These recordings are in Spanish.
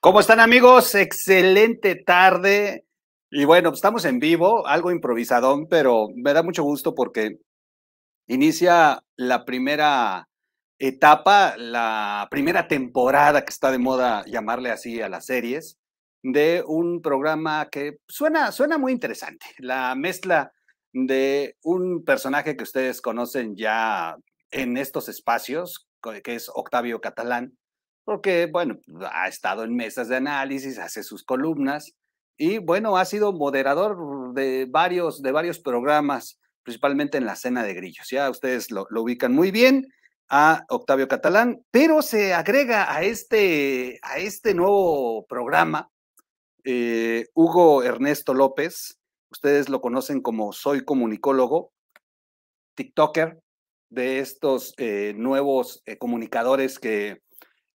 ¿Cómo están amigos? Excelente tarde. Y bueno, pues, estamos en vivo, algo improvisadón, pero me da mucho gusto porque inicia la primera etapa, la primera temporada que está de moda llamarle así a las series, de un programa que suena, suena muy interesante. La mezcla de un personaje que ustedes conocen ya en estos espacios, que es Octavio Catalán, porque, bueno, ha estado en mesas de análisis, hace sus columnas y, bueno, ha sido moderador de varios, de varios programas, principalmente en la cena de grillos. Ya ustedes lo, lo ubican muy bien a Octavio Catalán, pero se agrega a este, a este nuevo programa eh, Hugo Ernesto López, ustedes lo conocen como Soy Comunicólogo, TikToker de estos eh, nuevos eh, comunicadores que,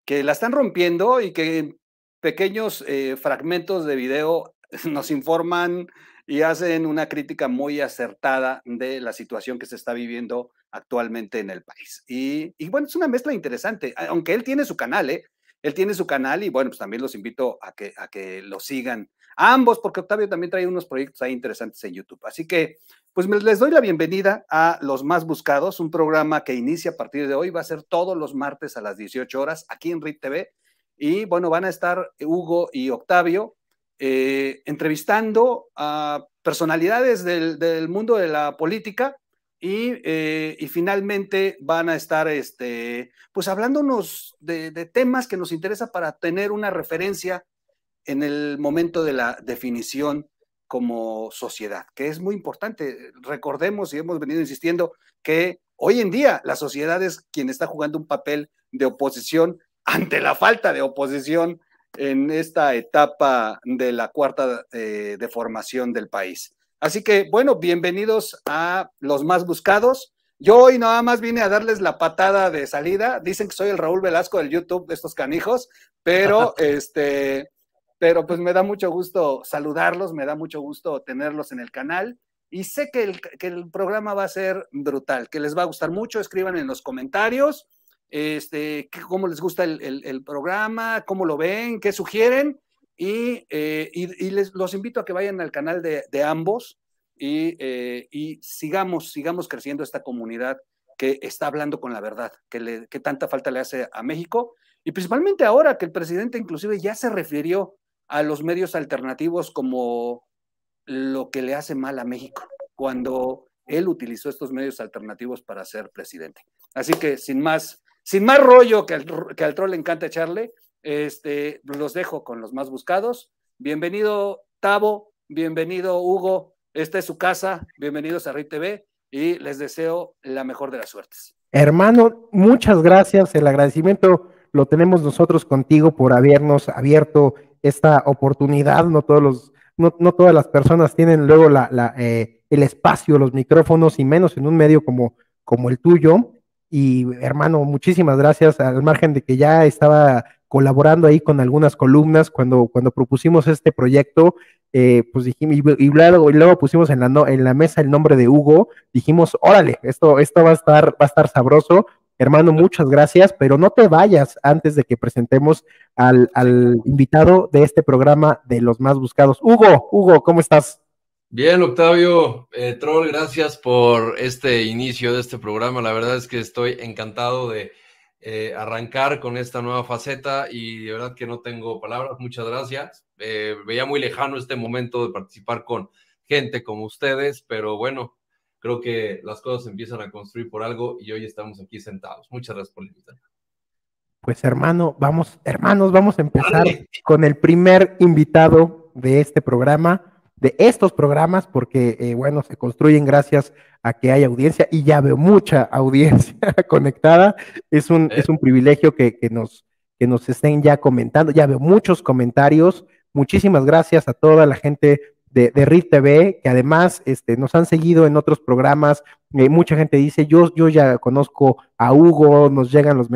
que la están rompiendo y que pequeños fragmentos de video nos informan y hacen una crítica muy acertada de la situación que se está viviendo actualmente en el país. Y, bueno, es una mezcla interesante, aunque él tiene su canal, ¿eh? Él tiene su canal y bueno, pues también los invito a que, a que lo sigan ambos, porque Octavio también trae unos proyectos ahí interesantes en YouTube. Así que, pues les doy la bienvenida a Los Más Buscados, un programa que inicia a partir de hoy, va a ser todos los martes a las 18 horas aquí en RIT TV. Y bueno, van a estar Hugo y Octavio eh, entrevistando a personalidades del, mundo de la política eh, y, finalmente van a estar este, pues hablándonos de, de temas que nos interesa para tener una referencia en el momento de la definición como sociedad, que es muy importante. Recordemos y hemos venido insistiendo que hoy en día la sociedad es quien está jugando un papel de oposición ante la falta de oposición en esta etapa de la cuarta eh, de formación del país. Así que, bueno, bienvenidos a los más buscados. Yo hoy nada más vine a darles la patada de salida. Dicen que soy el Raúl Velasco del YouTube de estos canijos, pero este, pero pues me da mucho gusto saludarlos, me da mucho gusto tenerlos en el canal. Y sé que el, que el programa va a ser brutal, que les va a gustar mucho. Escriban en los comentarios este, cómo les gusta el, programa, cómo lo ven, qué sugieren. Eh, y, les, los invito a que vayan al canal de, ambos eh, y, sigamos, sigamos creciendo esta comunidad que está hablando con la verdad, que, que tanta falta le hace a México. Y principalmente ahora que el presidente inclusive ya se refirió a los medios alternativos como lo que le hace mal a México, cuando él utilizó estos medios alternativos para ser presidente. Así que sin más, sin más rollo que al, que al troll le encanta echarle, este, los dejo con los más buscados. Bienvenido, Tavo. Bienvenido, Hugo. Esta es su casa. Bienvenidos a RITV TV y les deseo la mejor de las suertes. Hermano, muchas gracias. El agradecimiento lo tenemos nosotros contigo por habernos abierto esta oportunidad. No, todos los, no, no todas las personas tienen luego eh, el espacio, los micrófonos y menos en un medio como, como el tuyo. Y hermano, muchísimas gracias, al margen de que ya estaba colaborando ahí con algunas columnas cuando, cuando propusimos este proyecto, eh, pues dijimos, y, luego, pusimos en la, en la mesa el nombre de Hugo, dijimos, órale, esto, esto va, a estar, va a estar sabroso. Hermano, muchas gracias, pero no te vayas antes de que presentemos al, al invitado de este programa de los más buscados. Hugo, Hugo, ¿cómo estás? Bien, Octavio, eh, Troll, gracias por este inicio de este programa. La verdad es que estoy encantado de eh, arrancar con esta nueva faceta y de verdad que no tengo palabras. Muchas gracias. Eh, veía muy lejano este momento de participar con gente como ustedes, pero bueno, creo que las cosas empiezan a construir por algo y hoy estamos aquí sentados. Muchas gracias por invitación. Pues hermano, vamos, hermanos, vamos a empezar con el primer invitado de este programa de estos programas porque, eh, bueno, se construyen gracias a que hay audiencia y ya veo mucha audiencia conectada. Es un, es un privilegio que, nos, que nos estén ya comentando. Ya veo muchos comentarios. Muchísimas gracias a toda la gente de, de RIT TV, que además este, nos han seguido en otros programas. Eh, mucha gente dice, yo, yo ya conozco a Hugo, nos llegan los,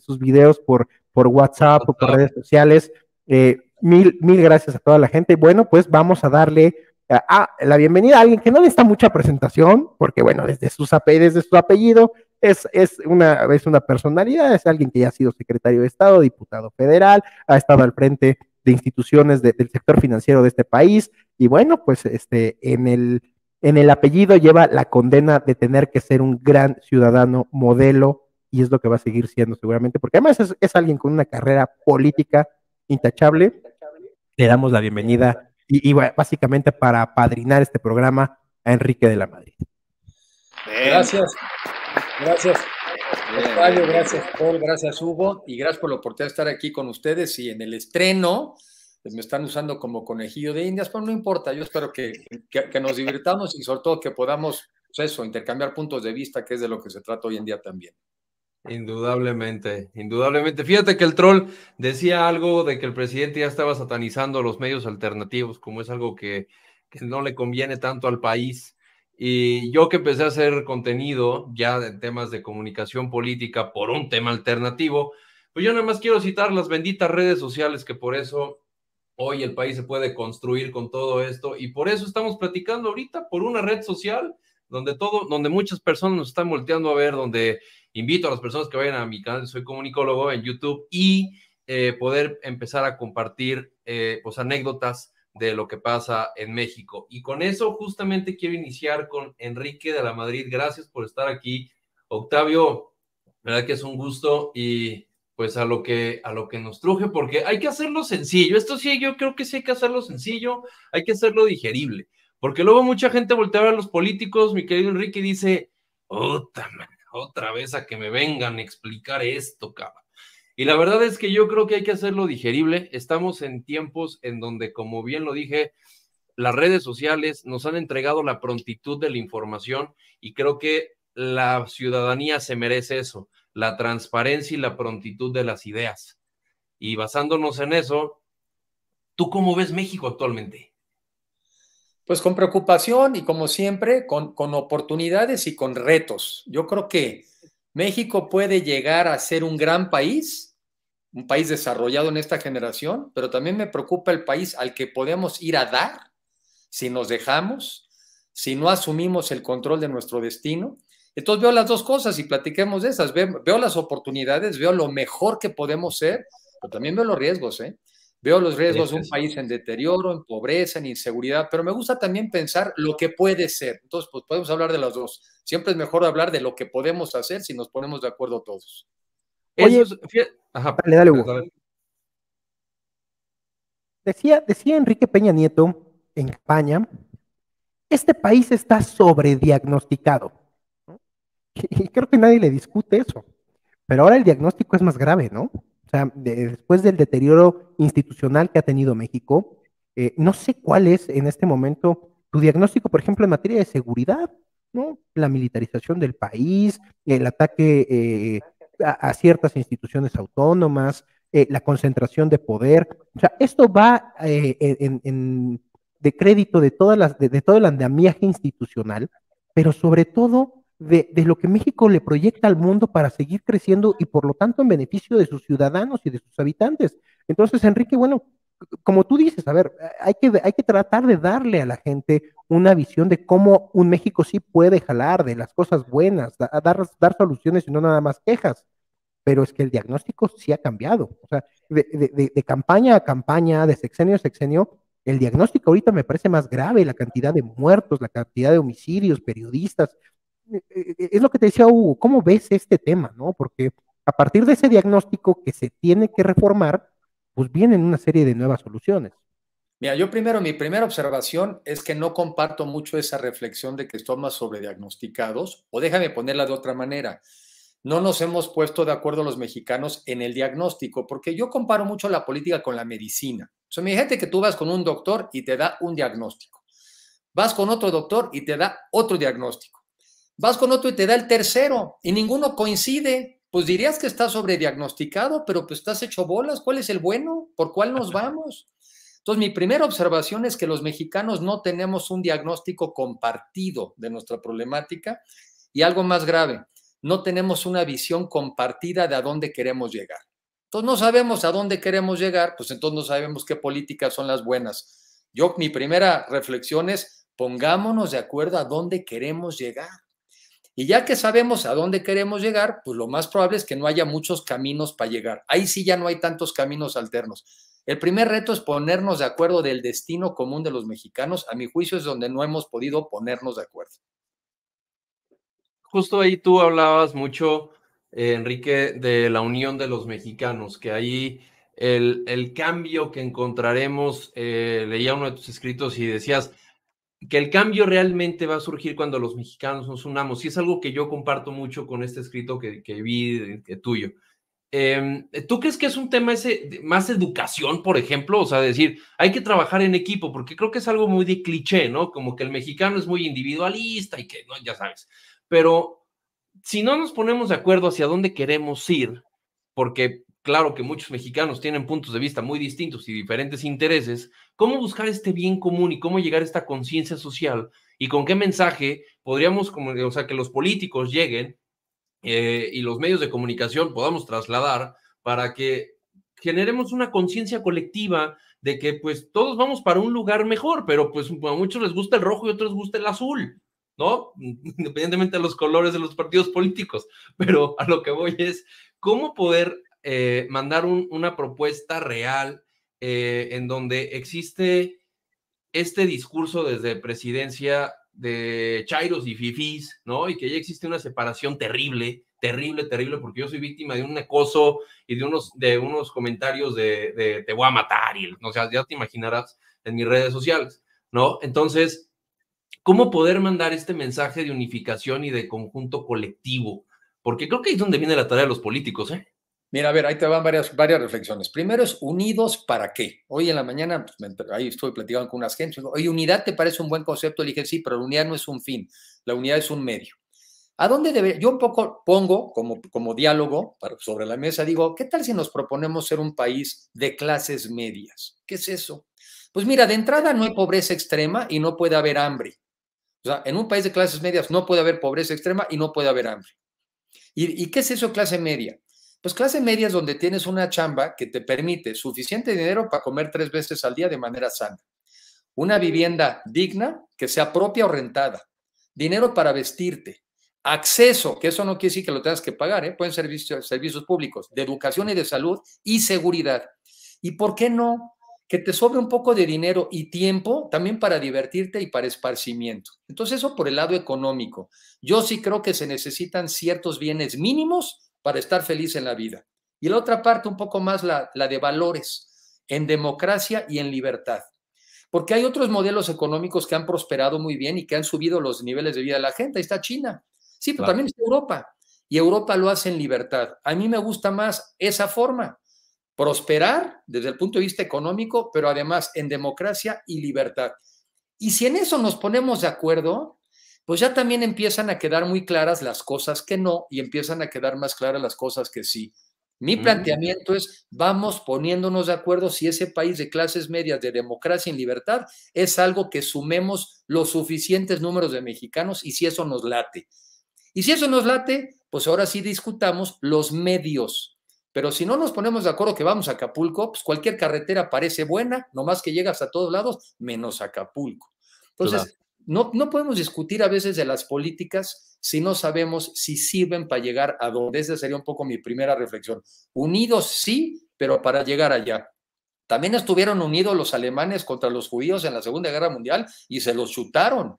sus videos por, por WhatsApp o por redes sociales. Eh, Mil, mil gracias a toda la gente. Bueno, pues vamos a darle eh, a, la bienvenida a alguien que no le está mucha presentación, porque bueno, desde, sus desde su apellido es, es, una, es una personalidad, es alguien que ya ha sido secretario de Estado, diputado federal, ha estado al frente de instituciones del sector financiero de este país, y bueno, pues este, en el, en el apellido lleva la condena de tener que ser un gran ciudadano modelo y es lo que va a seguir siendo seguramente, porque además es, es alguien con una carrera política intachable le damos la bienvenida y, básicamente para padrinar este programa a Enrique de la Madrid. Gracias, gracias. gracias Paul, gracias Hugo y gracias por la oportunidad de estar aquí con ustedes y en el estreno pues, me están usando como conejillo de indias, pero no importa, yo espero que, nos divirtamos y sobre todo que podamos pues, eso, intercambiar puntos de vista, que es de lo que se trata hoy en día también. Indudablemente, indudablemente. Fíjate que el troll decía algo de que el presidente ya estaba satanizando los medios alternativos, como es algo que, no le conviene tanto al país. Y yo que empecé a hacer contenido ya en temas de comunicación política por un tema alternativo, pues yo nada más quiero citar las benditas redes sociales que por eso hoy el país se puede construir con todo esto y por eso estamos platicando ahorita por una red social donde todo, donde muchas personas nos están volteando a ver, donde invito a las personas que vayan a mi canal Soy Comunicólogo en YouTube y eh, poder empezar a compartir eh, pues, anécdotas de lo que pasa en México. Y con eso justamente quiero iniciar con Enrique de la Madrid. Gracias por estar aquí. Octavio, verdad que es un gusto y pues a lo que a lo que nos truje porque hay que hacerlo sencillo. Esto sí yo creo que sí hay que hacerlo sencillo, hay que hacerlo digerible. Porque luego mucha gente voltea a los políticos, mi querido Enrique, y dice, otra, otra vez a que me vengan a explicar esto, cabrón. Y la verdad es que yo creo que hay que hacerlo digerible. Estamos en tiempos en donde, como bien lo dije, las redes sociales nos han entregado la prontitud de la información y creo que la ciudadanía se merece eso, la transparencia y la prontitud de las ideas. Y basándonos en eso, ¿tú cómo ves México actualmente? Pues con preocupación y como siempre, con, oportunidades y con retos. Yo creo que México puede llegar a ser un gran país, un país desarrollado en esta generación, pero también me preocupa el país al que podemos ir a dar si nos dejamos, si no asumimos el control de nuestro destino. Entonces veo las dos cosas y platiquemos de esas. Veo, veo las oportunidades, veo lo mejor que podemos ser, pero también veo los riesgos. ¿eh? Veo los riesgos de un país en deterioro, en pobreza, en inseguridad, pero me gusta también pensar lo que puede ser. Entonces, pues podemos hablar de las dos. Siempre es mejor hablar de lo que podemos hacer si nos ponemos de acuerdo todos. Ajá, dale, Decía, decía Enrique Peña Nieto en España, este país está sobrediagnosticado. Y creo que nadie le discute eso. Pero ahora el diagnóstico es más grave, ¿no? O sea, después del deterioro institucional que ha tenido México, eh, no sé cuál es en este momento tu diagnóstico, por ejemplo, en materia de seguridad, ¿no? La militarización del país, el ataque eh, a, ciertas instituciones autónomas, eh, la concentración de poder. O sea, esto va de crédito de, todas las, de todo el andamiaje institucional, pero sobre todo de, lo que México le proyecta al mundo para seguir creciendo y por lo tanto en beneficio de sus ciudadanos y de sus habitantes. Entonces, Enrique, bueno, como tú dices, a ver, hay que, hay que tratar de darle a la gente una visión de cómo un México sí puede jalar de las cosas buenas, dar, dar soluciones y no nada más quejas. Pero es que el diagnóstico sí ha cambiado. O sea, de campaña a campaña, de sexenio a sexenio, el diagnóstico ahorita me parece más grave, la cantidad de muertos, la cantidad de homicidios, periodistas, eh, es lo que te decía Hugo, ¿cómo ves este tema? ¿no? Porque a partir de ese diagnóstico que se tiene que reformar, pues vienen una serie de nuevas soluciones. Mira, yo primero, mi primera observación es que no comparto mucho esa reflexión de que estamos sobrediagnosticados, o déjame ponerla de otra manera. No nos hemos puesto de acuerdo los mexicanos en el diagnóstico, porque yo comparo mucho la política con la medicina. O sea, mi gente que tú vas con un doctor y te da un diagnóstico. Vas con otro doctor y te da otro diagnóstico Vas con otro y te da el tercero y ninguno coincide. Pues dirías que estás sobrediagnosticado, pero pues estás hecho bolas. ¿Cuál es el bueno? ¿Por cuál nos vamos? Entonces, mi primera observación es que los mexicanos no tenemos un diagnóstico compartido de nuestra problemática y algo más grave, no tenemos una visión compartida de a dónde queremos llegar. Entonces, no sabemos a dónde queremos llegar, pues entonces no sabemos qué políticas son las buenas. Yo, mi primera reflexión es, pongámonos de acuerdo a dónde queremos llegar. Y ya que sabemos a dónde queremos llegar, pues lo más probable es que no haya muchos caminos para llegar. Ahí sí ya no hay tantos caminos alternos. El primer reto es ponernos de acuerdo del destino común de los mexicanos. A mi juicio es donde no hemos podido ponernos de acuerdo. Justo ahí tú hablabas mucho, eh, Enrique, de la unión de los mexicanos, que ahí el, cambio que encontraremos, eh, leía uno de tus escritos y decías, que el cambio realmente va a surgir cuando los mexicanos nos unamos. Y es algo que yo comparto mucho con este escrito que, que vi que eh, tuyo. Em, ¿Tú crees que es un tema ese, más educación, por ejemplo? O sea, decir, hay que trabajar en equipo, porque creo que es algo muy de cliché, ¿no? Como que el mexicano es muy individualista y que, ¿no? ya sabes. Pero si no nos ponemos de acuerdo hacia dónde queremos ir, porque claro que muchos mexicanos tienen puntos de vista muy distintos y diferentes intereses, ¿Cómo buscar este bien común y cómo llegar a esta conciencia social? ¿Y con qué mensaje podríamos, o sea, que los políticos lleguen eh, y los medios de comunicación podamos trasladar para que generemos una conciencia colectiva de que pues todos vamos para un lugar mejor, pero pues a muchos les gusta el rojo y a otros les gusta el azul, ¿no? Independientemente de los colores de los partidos políticos, pero a lo que voy es cómo poder eh, mandar una propuesta real eh, en donde existe este discurso desde presidencia de Chairos y Fifis, ¿no? Y que ya existe una separación terrible, terrible, terrible, porque yo soy víctima de un acoso y de unos, de unos comentarios de, te voy a matar, o sea, ya te imaginarás en mis redes sociales, ¿no? Entonces, ¿cómo poder mandar este mensaje de unificación y de conjunto colectivo? Porque creo que ahí es donde viene la tarea de los políticos, ¿eh? Mira, a ver, ahí te van varias, varias reflexiones. Primero es unidos para qué. Hoy en la mañana, pues, ahí estoy platicando con unas gentes, digo, oye, unidad te parece un buen concepto, le dije, sí, pero la unidad no es un fin, la unidad es un medio. ¿A dónde debe? Yo un poco pongo como, como diálogo sobre la mesa, digo, ¿qué tal si nos proponemos ser un país de clases medias? ¿Qué es eso? Pues mira, de entrada no hay pobreza extrema y no puede haber hambre. O sea, en un país de clases medias no puede haber pobreza extrema y no puede haber hambre. ¿Y, y qué es eso clase media? Pues clase media es donde tienes una chamba que te permite suficiente dinero para comer tres veces al día de manera sana. Una vivienda digna, que sea propia o rentada. Dinero para vestirte. Acceso, que eso no quiere decir que lo tengas que pagar, ¿eh? pueden ser servicios, servicios públicos, de educación y de salud y seguridad. ¿Y por qué no? Que te sobre un poco de dinero y tiempo también para divertirte y para esparcimiento. Entonces eso por el lado económico. Yo sí creo que se necesitan ciertos bienes mínimos para estar feliz en la vida. Y la otra parte, un poco más la, de valores, en democracia y en libertad. Porque hay otros modelos económicos que han prosperado muy bien y que han subido los niveles de vida de la gente. Ahí está China. Sí, pero también está Europa. Y Europa lo hace en libertad. A mí me gusta más esa forma. Prosperar desde el punto de vista económico, pero además en democracia y libertad. Y si en eso nos ponemos de acuerdo, pues ya también empiezan a quedar muy claras las cosas que no y empiezan a quedar más claras las cosas que sí. Mi mm. planteamiento es, vamos poniéndonos de acuerdo si ese país de clases medias, de democracia y libertad, es algo que sumemos los suficientes números de mexicanos y si eso nos late. Y si eso nos late, pues ahora sí discutamos los medios. Pero si no nos ponemos de acuerdo que vamos a Acapulco, pues cualquier carretera parece buena, nomás que llegas a todos lados, menos Acapulco. Entonces, no, podemos discutir a veces de las políticas si no sabemos si sirven para llegar a donde. Esa sería un poco mi primera reflexión. Unidos sí, pero para llegar allá. También estuvieron unidos los alemanes contra los judíos en la Segunda Guerra Mundial y se los chutaron.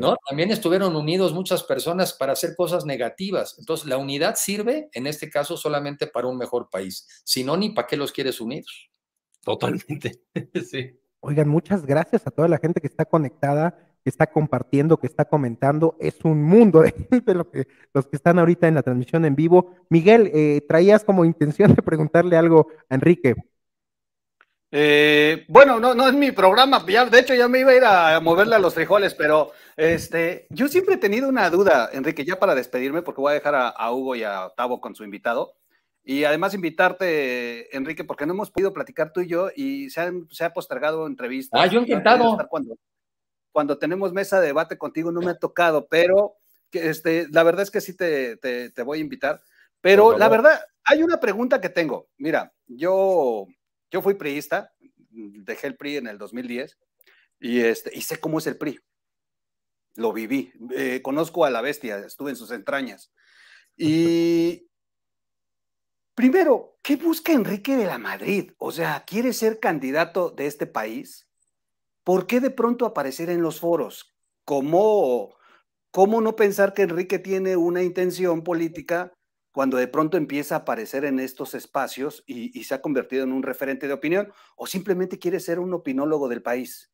¿no? También estuvieron unidos muchas personas para hacer cosas negativas. Entonces, la unidad sirve, en este caso, solamente para un mejor país. Si no, ni para qué los quieres unidos. Totalmente, sí. Oigan, muchas gracias a toda la gente que está conectada que está compartiendo, que está comentando. Es un mundo de gente que, los que están ahorita en la transmisión en vivo. Miguel, eh, traías como intención de preguntarle algo a Enrique. Eh, bueno, no, no es mi programa, ya, de hecho ya me iba a ir a, moverle a los frijoles, pero este, yo siempre he tenido una duda, Enrique, ya para despedirme, porque voy a dejar a, Hugo y a Tavo con su invitado. Y además invitarte, Enrique, porque no hemos podido platicar tú y yo y se, han, ha postergado entrevista. Ah, yo intentado. Cuando cuando tenemos mesa de debate contigo no me ha tocado, pero este, la verdad es que sí te, voy a invitar. Pero la verdad, hay una pregunta que tengo. Mira, yo, yo fui priista, dejé el PRI en el 2010 y, este, y sé cómo es el PRI. Lo viví, eh, conozco a la bestia, estuve en sus entrañas. Y primero, ¿qué busca Enrique de la Madrid? O sea, ¿quiere ser candidato de este país? ¿Por qué de pronto aparecer en los foros? ¿Cómo, no pensar que Enrique tiene una intención política cuando de pronto empieza a aparecer en estos espacios y, se ha convertido en un referente de opinión? ¿O simplemente quiere ser un opinólogo del país?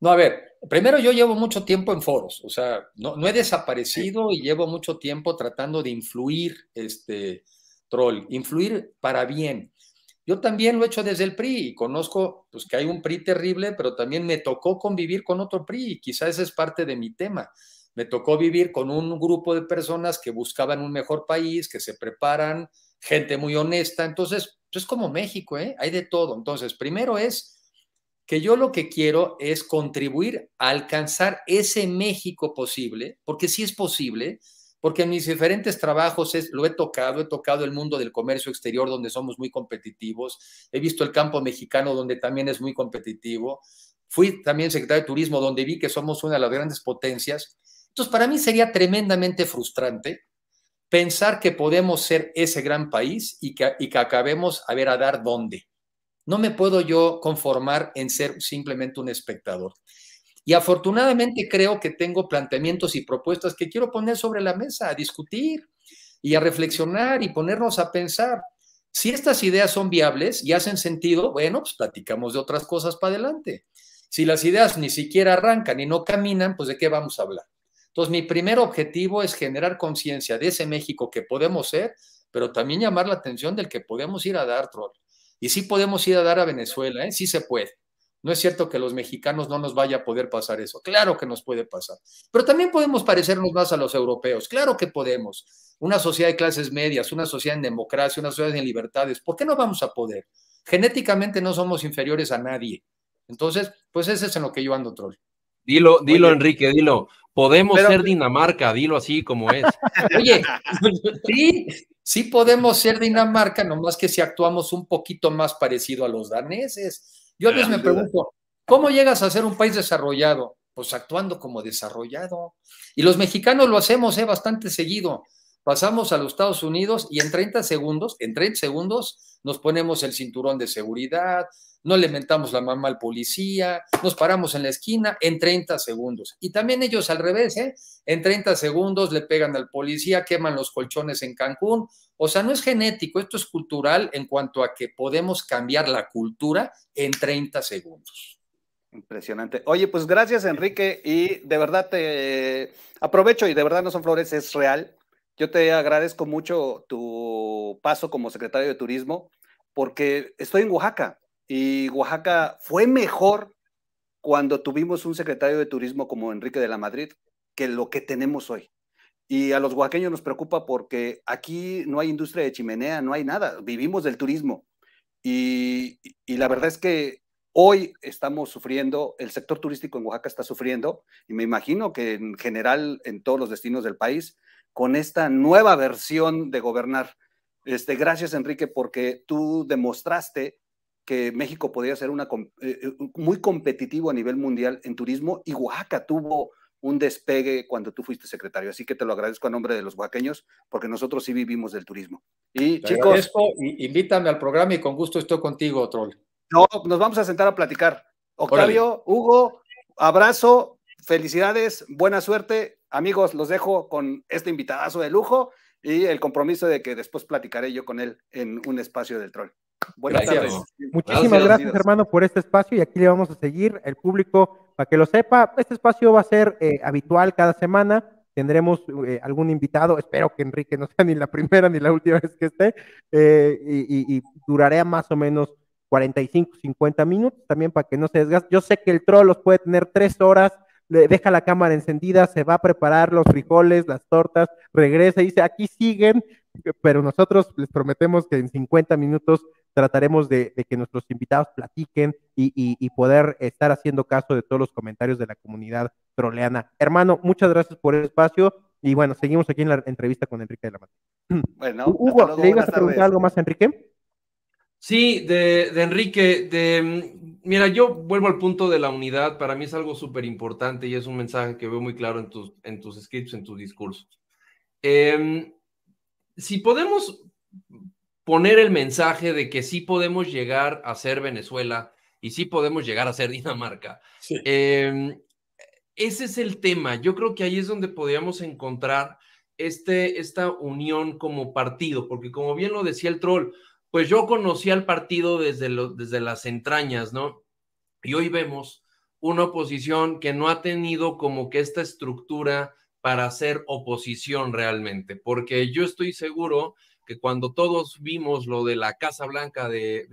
No, a ver, primero yo llevo mucho tiempo en foros, o sea, no, he desaparecido y llevo mucho tiempo tratando de influir, este, troll, influir para bien. Yo también lo he hecho desde el PRI y conozco pues, que hay un PRI terrible, pero también me tocó convivir con otro PRI y quizás ese es parte de mi tema. Me tocó vivir con un grupo de personas que buscaban un mejor país, que se preparan, gente muy honesta. Entonces, pues, es como México, ¿eh? hay de todo. Entonces, primero es que yo lo que quiero es contribuir a alcanzar ese México posible, porque si sí es posible, porque en mis diferentes trabajos es, lo he tocado, he tocado el mundo del comercio exterior donde somos muy competitivos, he visto el campo mexicano donde también es muy competitivo, fui también secretario de Turismo donde vi que somos una de las grandes potencias. Entonces, para mí sería tremendamente frustrante pensar que podemos ser ese gran país y que, y que acabemos a ver a dar dónde. No me puedo yo conformar en ser simplemente un espectador. Y afortunadamente creo que tengo planteamientos y propuestas que quiero poner sobre la mesa, a discutir y a reflexionar y ponernos a pensar. Si estas ideas son viables y hacen sentido, bueno, pues platicamos de otras cosas para adelante. Si las ideas ni siquiera arrancan y no caminan, pues de qué vamos a hablar. Entonces, mi primer objetivo es generar conciencia de ese México que podemos ser, pero también llamar la atención del que podemos ir a dar, troll. Y sí podemos ir a dar a Venezuela, ¿eh? sí se puede. No es cierto que los mexicanos no nos vaya a poder pasar eso. Claro que nos puede pasar. Pero también podemos parecernos más a los europeos. Claro que podemos. Una sociedad de clases medias, una sociedad en democracia, una sociedad en libertades. ¿Por qué no vamos a poder? Genéticamente no somos inferiores a nadie. Entonces, pues ese es en lo que yo ando, troll. Dilo, dilo, Enrique, dilo. Podemos ser Dinamarca, dilo así como es. Oye, sí, sí podemos ser Dinamarca, nomás que si actuamos un poquito más parecido a los daneses yo a veces me pregunto, ¿cómo llegas a ser un país desarrollado? Pues actuando como desarrollado. Y los mexicanos lo hacemos eh, bastante seguido pasamos a los Estados Unidos y en 30 segundos, en 30 segundos nos ponemos el cinturón de seguridad, no le la mamá al policía, nos paramos en la esquina en 30 segundos. Y también ellos al revés, ¿eh? en 30 segundos le pegan al policía, queman los colchones en Cancún. O sea, no es genético, esto es cultural en cuanto a que podemos cambiar la cultura en 30 segundos. Impresionante. Oye, pues gracias Enrique y de verdad te eh, aprovecho y de verdad no son flores, es real yo te agradezco mucho tu paso como secretario de Turismo porque estoy en Oaxaca y Oaxaca fue mejor cuando tuvimos un secretario de Turismo como Enrique de la Madrid que lo que tenemos hoy. Y a los oaxaqueños nos preocupa porque aquí no hay industria de chimenea, no hay nada, vivimos del turismo. Y, y la verdad es que hoy estamos sufriendo, el sector turístico en Oaxaca está sufriendo, y me imagino que en general en todos los destinos del país, con esta nueva versión de gobernar. Este, gracias, Enrique, porque tú demostraste que México podía ser una, eh, eh, muy competitivo a nivel mundial en turismo y Oaxaca tuvo un despegue cuando tú fuiste secretario. Así que te lo agradezco a nombre de los oaxaqueños, porque nosotros sí vivimos del turismo. Y chicos. invítame al programa y con gusto estoy contigo, Troll. No, nos vamos a sentar a platicar. Octavio, Hugo, abrazo, felicidades, buena suerte amigos, los dejo con este invitadazo de lujo y el compromiso de que después platicaré yo con él en un espacio del troll. Buenas tardes. Muchísimas gracias, hermano, por este espacio y aquí le vamos a seguir el público para que lo sepa. Este espacio va a ser eh, habitual cada semana. Tendremos eh, algún invitado, espero que Enrique no sea ni la primera ni la última vez que esté, eh, y, y durará más o menos 45, 50 minutos también para que no se desgaste. Yo sé que el troll los puede tener tres horas le deja la cámara encendida, se va a preparar los frijoles, las tortas, regresa y dice, aquí siguen, pero nosotros les prometemos que en 50 minutos trataremos de, que nuestros invitados platiquen y, poder estar haciendo caso de todos los comentarios de la comunidad troleana. Hermano, muchas gracias por el espacio y bueno, seguimos aquí en la entrevista con Enrique de la Mata. Bueno, Hugo, ¿le ibas a preguntar algo más, Enrique? Sí, de, Enrique, de, mm, mira, yo vuelvo al punto de la unidad, para mí es algo súper importante y es un mensaje que veo muy claro en tus, en scripts, en tus discursos. Em, si podemos poner el mensaje de que sí podemos llegar a ser Venezuela y sí podemos llegar a ser Dinamarca, em, ese es el tema. Yo creo que ahí es donde podríamos encontrar este, esta unión como partido, porque como bien lo decía el troll, pues yo conocí al partido desde, desde las entrañas, ¿no? Y hoy vemos una oposición que no ha tenido como que esta estructura para hacer oposición realmente, porque yo estoy seguro que cuando todos vimos lo de la Casa Blanca de,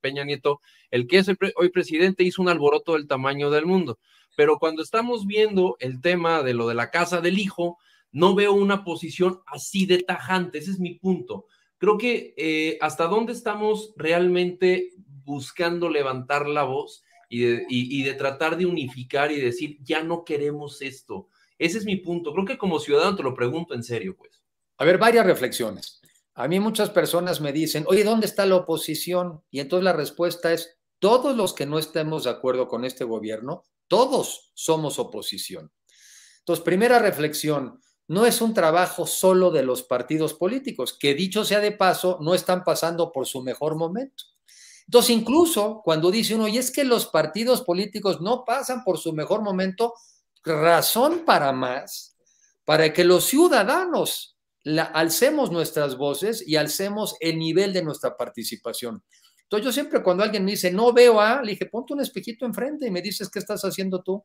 Peña Nieto, el que es hoy presidente hizo un alboroto del tamaño del mundo, pero cuando estamos viendo el tema de lo de la casa del hijo, no veo una posición así de tajante, ese es mi punto. Creo que eh, hasta dónde estamos realmente buscando levantar la voz y de, y de, tratar de unificar y decir, ya no queremos esto. Ese es mi punto. Creo que como ciudadano te lo pregunto en serio, pues. A ver, varias reflexiones. A mí muchas personas me dicen, oye, ¿dónde está la oposición? Y entonces la respuesta es, todos los que no estemos de acuerdo con este gobierno, todos somos oposición. Entonces, primera reflexión, no es un trabajo solo de los partidos políticos, que dicho sea de paso, no están pasando por su mejor momento. Entonces, incluso cuando dice uno, y es que los partidos políticos no pasan por su mejor momento, razón para más, para que los ciudadanos alcemos nuestras voces y alcemos el nivel de nuestra participación. Entonces, yo siempre cuando alguien me dice, no veo a, le dije, ponte un espejito enfrente y me dices, ¿qué estás haciendo tú?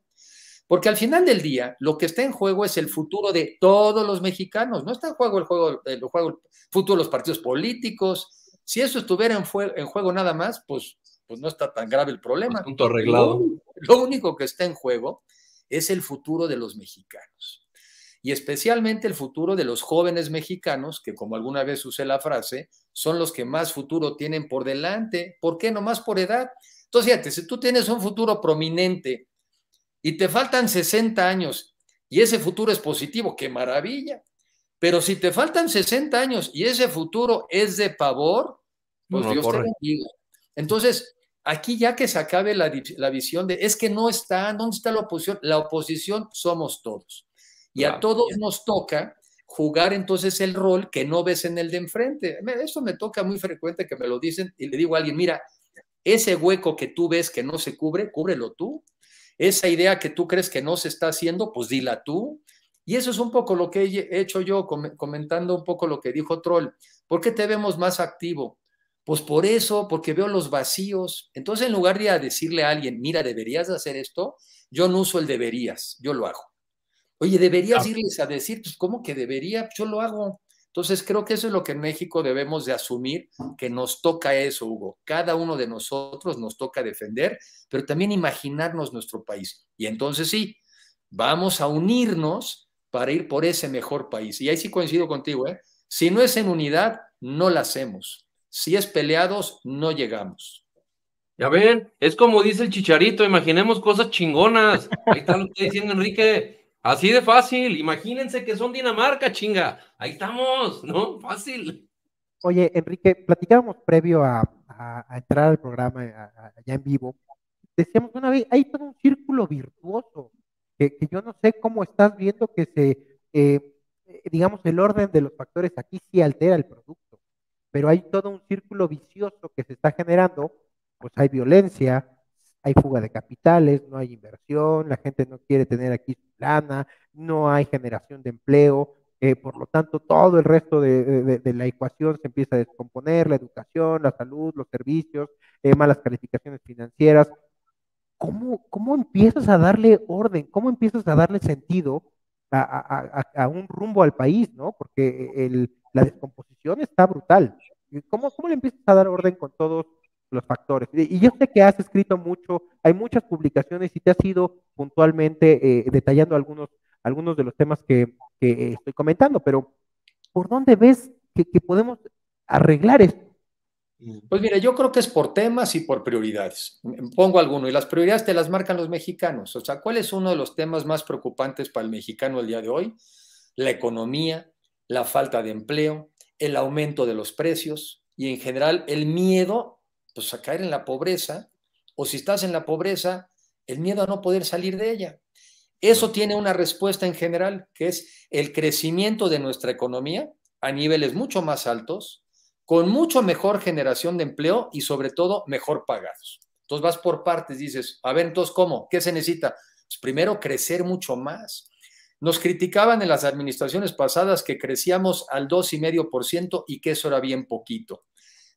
Porque al final del día, lo que está en juego es el futuro de todos los mexicanos. No está en juego el, juego, el, juego, futuro de los partidos políticos. Si eso estuviera en, en juego nada más, pues, pues, no está tan grave el problema. Pues punto arreglado. Lo, lo único que está en juego es el futuro de los mexicanos. Y especialmente el futuro de los jóvenes mexicanos, que como alguna vez usé la frase, son los que más futuro tienen por delante. ¿Por qué? Nomás por edad. Entonces, fíjate, si tú tienes un futuro prominente y te faltan 60 años y ese futuro es positivo, qué maravilla. Pero si te faltan 60 años y ese futuro es de pavor, pues Dios te bendiga. Entonces, aquí ya que se acabe la, visión de, es que no está, ¿dónde está la oposición? La oposición somos todos. Y a todos nos toca jugar entonces el rol que no ves en el de enfrente. Eso me toca muy frecuente que me lo dicen y le digo a alguien, mira, ese hueco que tú ves que no se cubre, cúbrelo tú. Esa idea que tú crees que no se está haciendo, pues dila tú. Y eso es un poco lo que he hecho yo, comentando un poco lo que dijo Troll. ¿Por qué te vemos más activo? Pues por eso, porque veo los vacíos. Entonces, en lugar de decirle a alguien, mira, deberías hacer esto, yo no uso el deberías, yo lo hago. Oye, deberías ah. irles a decir, pues, ¿cómo que debería? Yo lo hago. Entonces, creo que eso es lo que en México debemos de asumir, que nos toca eso, Hugo. Cada uno de nosotros nos toca defender, pero también imaginarnos nuestro país. Y entonces sí, vamos a unirnos para ir por ese mejor país. Y ahí sí coincido contigo, ¿eh? Si no es en unidad, no la hacemos. Si es peleados, no llegamos. Ya ven, es como dice el chicharito, imaginemos cosas chingonas. Ahí está lo que diciendo Enrique Así de fácil, imagínense que son Dinamarca, chinga. Ahí estamos, ¿no? Fácil. Oye, Enrique, platicábamos previo a, entrar al programa allá en vivo. Decíamos una vez, hay todo un círculo virtuoso, que, yo no sé cómo estás viendo que se, eh, digamos, el orden de los factores aquí sí altera el producto, pero hay todo un círculo vicioso que se está generando, pues hay violencia, hay fuga de capitales, no hay inversión, la gente no quiere tener aquí su lana, no hay generación de empleo, eh, por lo tanto todo el resto de, la ecuación se empieza a descomponer, la educación, la salud, los servicios, eh, malas calificaciones financieras. ¿Cómo, ¿Cómo empiezas a darle orden? ¿Cómo empiezas a darle sentido a, un rumbo al país? ¿no? Porque eh, la descomposición está brutal. ¿Cómo, ¿Cómo le empiezas a dar orden con todos los factores. Y yo sé que has escrito mucho, hay muchas publicaciones y te has ido puntualmente eh, detallando algunos, algunos de los temas que, eh, estoy comentando, pero ¿por dónde ves que, que podemos arreglar esto? Mm. Pues mira, yo creo que es por temas y por prioridades. Pongo alguno, y las prioridades te las marcan los mexicanos. O sea, ¿cuál es uno de los temas más preocupantes para el mexicano el día de hoy? La economía, la falta de empleo, el aumento de los precios y en general el miedo pues a caer en la pobreza, o si estás en la pobreza, el miedo a no poder salir de ella. Eso tiene una respuesta en general, que es el crecimiento de nuestra economía a niveles mucho más altos, con mucho mejor generación de empleo y sobre todo mejor pagados. Entonces vas por partes, dices, a ver, entonces, ¿cómo? ¿Qué se necesita? Pues, primero, crecer mucho más. Nos criticaban en las administraciones pasadas que crecíamos al 2,5% y que eso era bien poquito.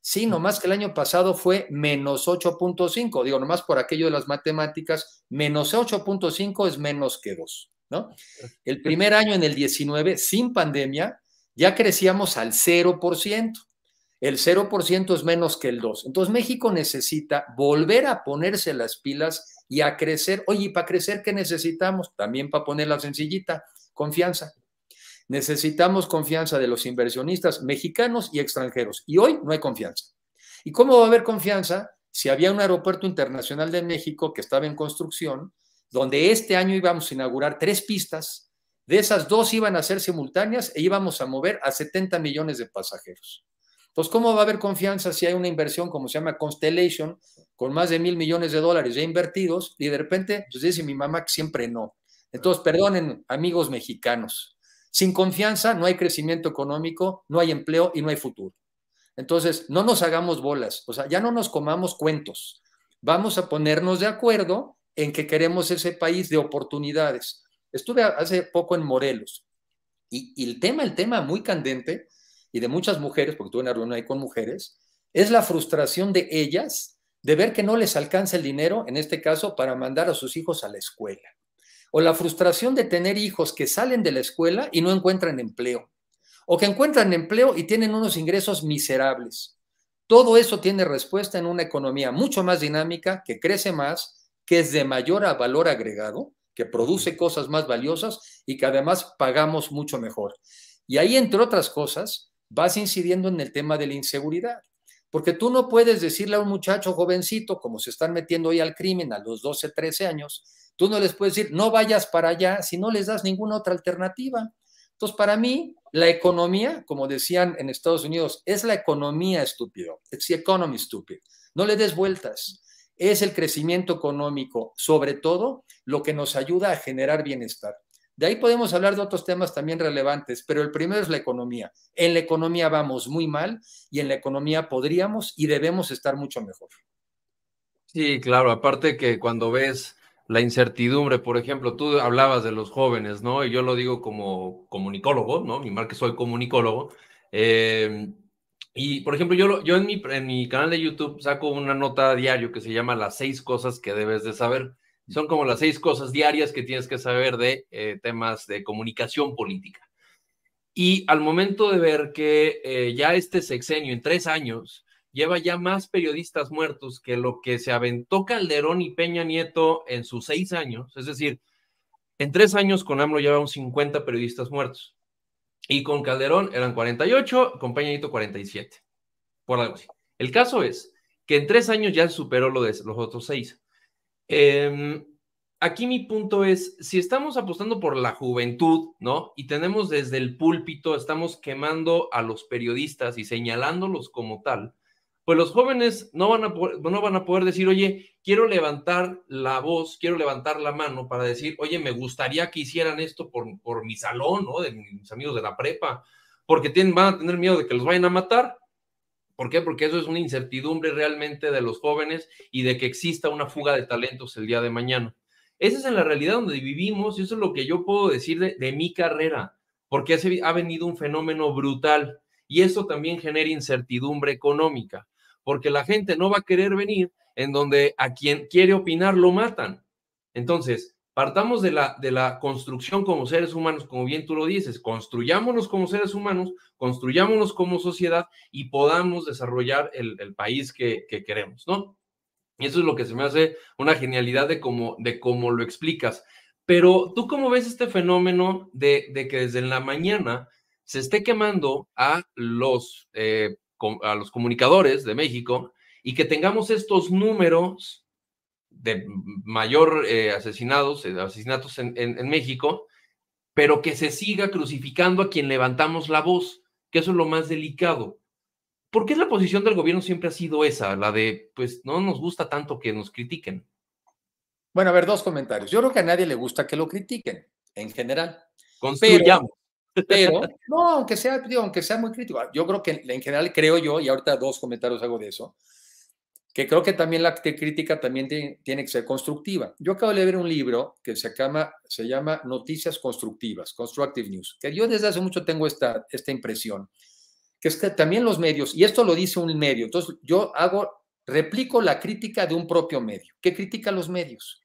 Sí, nomás que el año pasado fue menos 8.5, digo, nomás por aquello de las matemáticas, menos 8.5 es menos que 2, ¿no? El primer año en el 19, sin pandemia, ya crecíamos al 0%. El 0% es menos que el 2. Entonces México necesita volver a ponerse las pilas y a crecer. Oye, ¿y para crecer qué necesitamos? También para ponerla sencillita, confianza. Necesitamos confianza de los inversionistas mexicanos y extranjeros. Y hoy no hay confianza. ¿Y cómo va a haber confianza si había un aeropuerto internacional de México que estaba en construcción, donde este año íbamos a inaugurar tres pistas? De esas dos iban a ser simultáneas e íbamos a mover a 70 millones de pasajeros. Entonces, ¿cómo va a haber confianza si hay una inversión como se llama Constellation, con más de mil millones de dólares ya invertidos, y de repente, pues dice mi mamá siempre no? Entonces, perdonen, amigos mexicanos, sin confianza no hay crecimiento económico, no hay empleo y no hay futuro. Entonces, no nos hagamos bolas, o sea, ya no nos comamos cuentos. Vamos a ponernos de acuerdo en que queremos ese país de oportunidades. Estuve hace poco en Morelos y, el tema, el tema muy candente y de muchas mujeres, porque tuve una reunión ahí con mujeres, es la frustración de ellas de ver que no les alcanza el dinero, en este caso, para mandar a sus hijos a la escuela o la frustración de tener hijos que salen de la escuela y no encuentran empleo, o que encuentran empleo y tienen unos ingresos miserables. Todo eso tiene respuesta en una economía mucho más dinámica, que crece más, que es de mayor valor agregado, que produce cosas más valiosas y que además pagamos mucho mejor. Y ahí, entre otras cosas, vas incidiendo en el tema de la inseguridad. Porque tú no puedes decirle a un muchacho jovencito, como se están metiendo hoy al crimen a los 12, 13 años, tú no les puedes decir, no vayas para allá si no les das ninguna otra alternativa. Entonces, para mí, la economía, como decían en Estados Unidos, es la economía estúpida. it's economy stupid. No le des vueltas. Es el crecimiento económico, sobre todo, lo que nos ayuda a generar bienestar. De ahí podemos hablar de otros temas también relevantes, pero el primero es la economía. En la economía vamos muy mal y en la economía podríamos y debemos estar mucho mejor. Sí, claro, aparte que cuando ves la incertidumbre, por ejemplo, tú hablabas de los jóvenes, ¿no? Y yo lo digo como comunicólogo, ¿no? Mi que soy comunicólogo. Eh, y, por ejemplo, yo, yo en, mi, en mi canal de YouTube saco una nota diario que se llama Las seis cosas que debes de saber. Son como las seis cosas diarias que tienes que saber de eh, temas de comunicación política. Y al momento de ver que eh, ya este sexenio, en tres años, lleva ya más periodistas muertos que lo que se aventó Calderón y Peña Nieto en sus seis años, es decir, en tres años con AMLO llevamos 50 periodistas muertos. Y con Calderón eran 48, con Peña Nieto 47, por algo así. El caso es que en tres años ya superó lo de los otros seis. Em, aquí mi punto es, si estamos apostando por la juventud, ¿no? Y tenemos desde el púlpito, estamos quemando a los periodistas y señalándolos como tal, pues los jóvenes no van a poder, no van a poder decir, oye, quiero levantar la voz, quiero levantar la mano para decir, oye, me gustaría que hicieran esto por, por mi salón, ¿no? De mis amigos de la prepa, porque van a tener miedo de que los vayan a matar. ¿Por qué? Porque eso es una incertidumbre realmente de los jóvenes y de que exista una fuga de talentos el día de mañana. Esa es en la realidad donde vivimos y eso es lo que yo puedo decir de, de mi carrera, porque ha venido un fenómeno brutal y eso también genera incertidumbre económica, porque la gente no va a querer venir en donde a quien quiere opinar lo matan. Entonces, Partamos de la, de la construcción como seres humanos, como bien tú lo dices, construyámonos como seres humanos, construyámonos como sociedad y podamos desarrollar el, país que, queremos, ¿no? Y eso es lo que se me hace una genialidad de cómo, de cómo lo explicas. Pero tú cómo ves este fenómeno de, que desde la mañana se esté quemando a los, eh, a los comunicadores de México y que tengamos estos números de mayor eh, asesinados, eh, asesinatos en, México, pero que se siga crucificando a quien levantamos la voz, que eso es lo más delicado. ¿Por Porque la posición del gobierno siempre ha sido esa, la de, pues no nos gusta tanto que nos critiquen. Bueno, a ver, dos comentarios. Yo creo que a nadie le gusta que lo critiquen, en general. Pero, no, aunque sea, digo, aunque sea muy crítico. Yo creo que en general, creo yo, y ahorita dos comentarios hago de eso que creo que también la crítica también tiene, que ser constructiva. Yo acabo de leer un libro que se llama, se llama Noticias Constructivas, Constructive News, que yo desde hace mucho tengo esta, esta impresión, que es que también los medios, y esto lo dice un medio, entonces yo hago, replico la crítica de un propio medio, que critica los medios,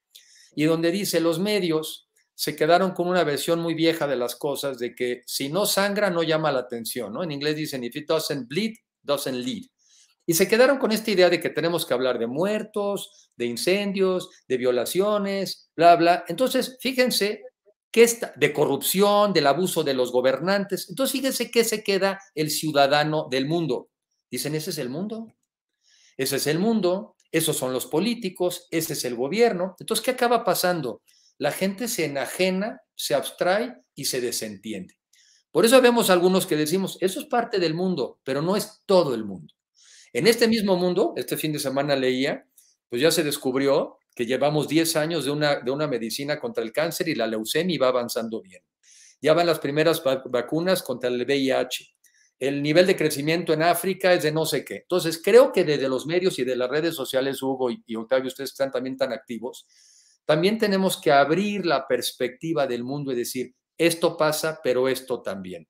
y donde dice los medios se quedaron con una versión muy vieja de las cosas de que si no sangra no llama la atención, ¿no? En inglés dicen, if it doesn't bleed, doesn't lead. Y se quedaron con esta idea de que tenemos que hablar de muertos, de incendios, de violaciones, bla, bla. Entonces, fíjense que está de corrupción, del abuso de los gobernantes. Entonces, fíjense que se queda el ciudadano del mundo. Dicen, ese es el mundo. Ese es el mundo, esos son los políticos, ese es el gobierno. Entonces, ¿qué acaba pasando? La gente se enajena, se abstrae y se desentiende. Por eso vemos algunos que decimos, eso es parte del mundo, pero no es todo el mundo. En este mismo mundo, este fin de semana leía, pues ya se descubrió que llevamos 10 años de una, de una medicina contra el cáncer y la leucemia va avanzando bien. Ya van las primeras vacunas contra el VIH. El nivel de crecimiento en África es de no sé qué. Entonces, creo que desde los medios y de las redes sociales, Hugo y Octavio, ustedes están también tan activos, también tenemos que abrir la perspectiva del mundo y decir, esto pasa, pero esto también.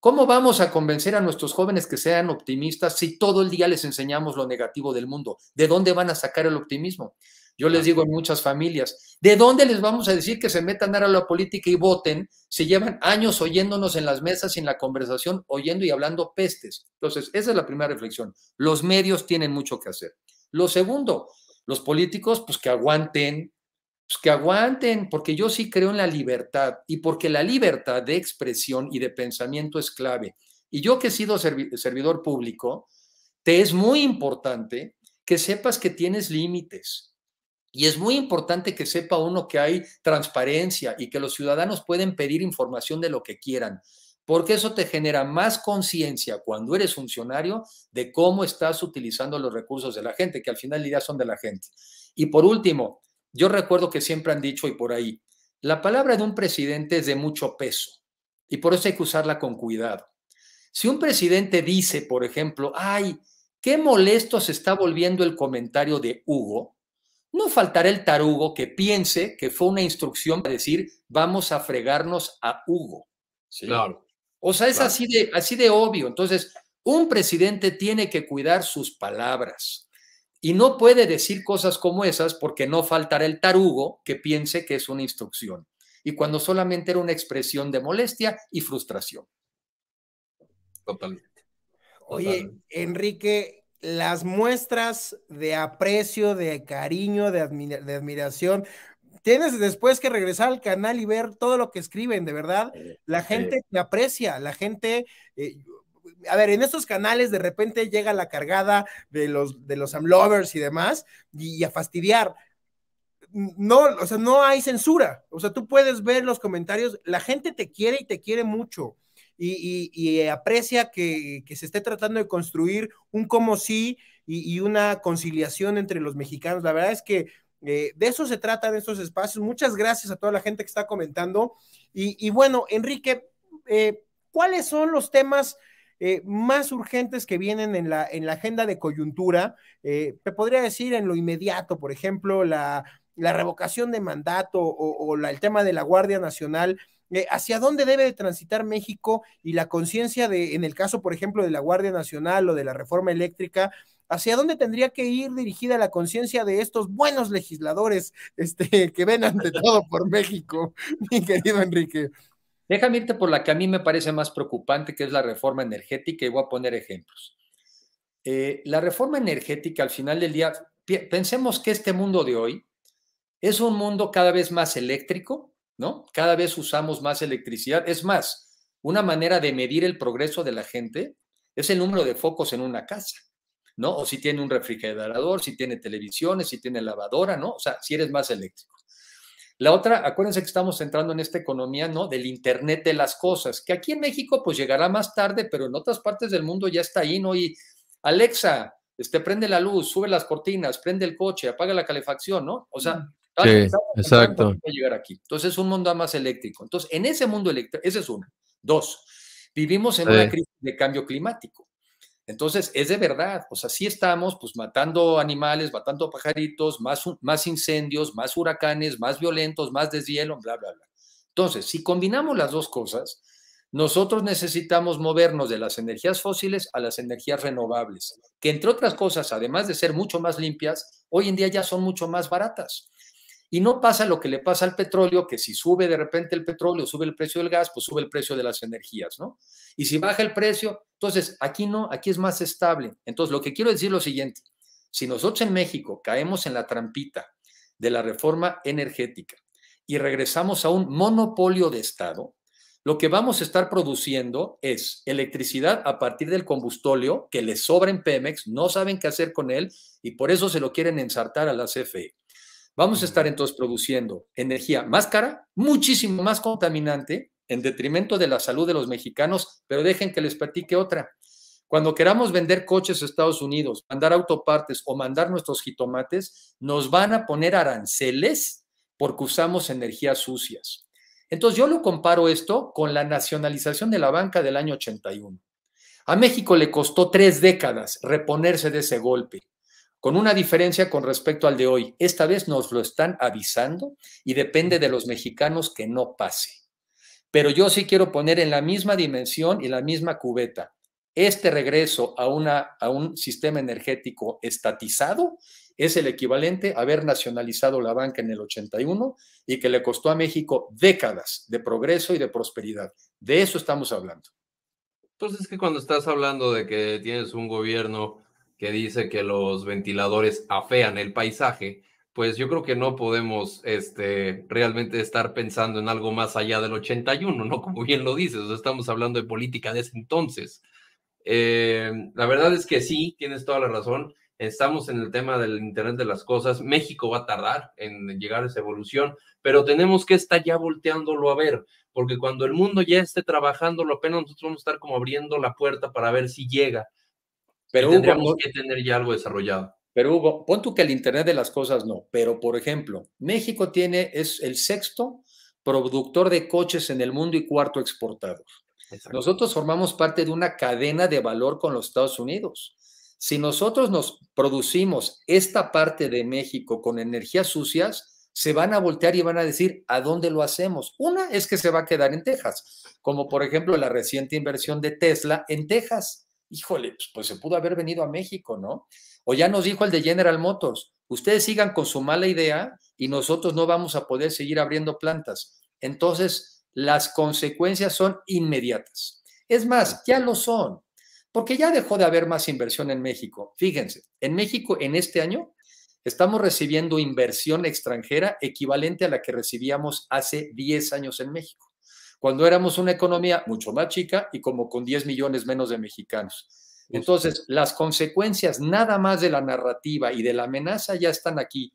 ¿Cómo vamos a convencer a nuestros jóvenes que sean optimistas si todo el día les enseñamos lo negativo del mundo? ¿De dónde van a sacar el optimismo? Yo les digo en muchas familias, ¿de dónde les vamos a decir que se metan a la política y voten si llevan años oyéndonos en las mesas y en la conversación, oyendo y hablando pestes? Entonces, esa es la primera reflexión. Los medios tienen mucho que hacer. Lo segundo, los políticos, pues que aguanten, pues, que aguanten, porque yo sí creo en la libertad y porque la libertad de expresión y de pensamiento es clave. Y yo que he sido servidor público, te es muy importante que sepas que tienes límites. Y es muy importante que sepa uno que hay transparencia y que los ciudadanos pueden pedir información de lo que quieran, porque eso te genera más conciencia cuando eres funcionario de cómo estás utilizando los recursos de la gente, que al final ya son de la gente. Y por último, yo recuerdo que siempre han dicho y por ahí, la palabra de un presidente es de mucho peso y por eso hay que usarla con cuidado. Si un presidente dice, por ejemplo, ay, qué molesto se está volviendo el comentario de Hugo, no faltará el tarugo que piense que fue una instrucción para decir, vamos a fregarnos a Hugo. Claro. O sea, es así, de, así de obvio. Entonces, un presidente tiene que cuidar sus palabras. Y no puede decir cosas como esas porque no faltará el tarugo que piense que es una instrucción. Y cuando solamente era una expresión de molestia y frustración. Totalmente. Oye, Enrique, las muestras de aprecio, de cariño, de, admiración, tienes después que regresar al canal y ver todo lo que escriben, de verdad. La gente te aprecia, la gente, eh, a ver, en estos canales de repente llega la cargada de los, de los amlovers y demás y, a fastidiar no, o sea, no hay censura. O sea, tú puedes ver los comentarios, la gente te quiere y te quiere mucho. Y, aprecia que, se esté tratando de construir un como sí y, una conciliación entre los mexicanos. La verdad es que eh, de eso se trata en estos espacios. Muchas gracias a toda la gente que está comentando. Y, bueno, Enrique, eh, ¿cuáles son los temas eh, más urgentes que vienen en la, en la agenda de coyuntura. Eh, te podría decir en lo inmediato, por ejemplo, la, revocación de mandato o, el tema de la Guardia Nacional. Eh, hacia dónde debe transitar México y la conciencia de, en el caso, por ejemplo, de la Guardia Nacional o de la reforma eléctrica, hacia dónde tendría que ir dirigida la conciencia de estos buenos legisladores este, que ven ante todo por México, mi querido Enrique. Déjame irte por la que a mí me parece más preocupante, que es la reforma energética, y voy a poner ejemplos. Eh, la reforma energética, al final del día, pensemos que este mundo de hoy es un mundo cada vez más eléctrico, ¿no? Cada vez usamos más electricidad. Es más, una manera de medir el progreso de la gente es el número de focos en una casa, ¿no? O si tiene un refrigerador, si tiene televisiones, si tiene lavadora, ¿no? O sea, si eres más eléctrico. La otra, acuérdense que estamos entrando en esta economía, ¿no? Del Internet de las cosas, que aquí en México pues llegará más tarde, pero en otras partes del mundo ya está ahí, ¿no? Y Alexa, este, prende la luz, sube las cortinas, prende el coche, apaga la calefacción, ¿no? O sea, mm. sí, exacto. A llegar aquí. Entonces es un mundo más eléctrico. Entonces, en ese mundo eléctrico, ese es uno. Dos, vivimos en una crisis de cambio climático. Entonces, es de verdad, o sea, así estamos, pues matando animales, matando pajaritos, más, más incendios, más huracanes, más violentos, más deshielo, bla, bla, bla. Entonces, si combinamos las dos cosas, nosotros necesitamos movernos de las energías fósiles a las energías renovables, que entre otras cosas, además de ser mucho más limpias, hoy en día ya son mucho más baratas. Y no pasa lo que le pasa al petróleo, que si sube de repente el petróleo, sube el precio del gas, pues sube el precio de las energías, ¿no? Y si baja el precio, entonces aquí no, aquí es más estable. Entonces, lo que quiero decir es lo siguiente, si nosotros en México caemos en la trampita de la reforma energética y regresamos a un monopolio de Estado, lo que vamos a estar produciendo es electricidad a partir del combustóleo que le sobra en Pemex, no saben qué hacer con él y por eso se lo quieren ensartar a la CFE. Vamos a estar entonces produciendo energía más cara, muchísimo más contaminante, en detrimento de la salud de los mexicanos, pero dejen que les platique otra. Cuando queramos vender coches a Estados Unidos, mandar autopartes o mandar nuestros jitomates, nos van a poner aranceles porque usamos energías sucias. Entonces yo lo comparo esto con la nacionalización de la banca del año 81. A México le costó tres décadas reponerse de ese golpe con una diferencia con respecto al de hoy. Esta vez nos lo están avisando y depende de los mexicanos que no pase. Pero yo sí quiero poner en la misma dimensión y la misma cubeta este regreso a, una, a un sistema energético estatizado es el equivalente a haber nacionalizado la banca en el 81 y que le costó a México décadas de progreso y de prosperidad. De eso estamos hablando. Entonces pues es que cuando estás hablando de que tienes un gobierno que dice que los ventiladores afean el paisaje, pues yo creo que no podemos este, realmente estar pensando en algo más allá del 81, ¿no? Como bien lo dices, estamos hablando de política de ese entonces. Eh, la verdad es que sí, tienes toda la razón. Estamos en el tema del Internet de las Cosas. México va a tardar en llegar a esa evolución, pero tenemos que estar ya volteándolo a ver, porque cuando el mundo ya esté trabajándolo, apenas nosotros vamos a estar como abriendo la puerta para ver si llega pero tendríamos que tener ya algo desarrollado. Pero Hugo, pon tú que el Internet de las cosas no, pero por ejemplo, México tiene, es el sexto productor de coches en el mundo y cuarto exportador. Nosotros formamos parte de una cadena de valor con los Estados Unidos. Si nosotros nos producimos esta parte de México con energías sucias, se van a voltear y van a decir, ¿a dónde lo hacemos? Una es que se va a quedar en Texas, como por ejemplo la reciente inversión de Tesla en Texas híjole, pues, pues, se pudo haber venido a México, ¿no? O ya nos dijo el de General Motors, ustedes sigan con su mala idea y nosotros no vamos a poder seguir abriendo plantas. Entonces, las consecuencias son inmediatas. Es más, ya lo son, porque ya dejó de haber más inversión en México. Fíjense, en México en este año estamos recibiendo inversión extranjera equivalente a la que recibíamos hace 10 años en México cuando éramos una economía mucho más chica y como con 10 millones menos de mexicanos. Entonces, las consecuencias nada más de la narrativa y de la amenaza ya están aquí,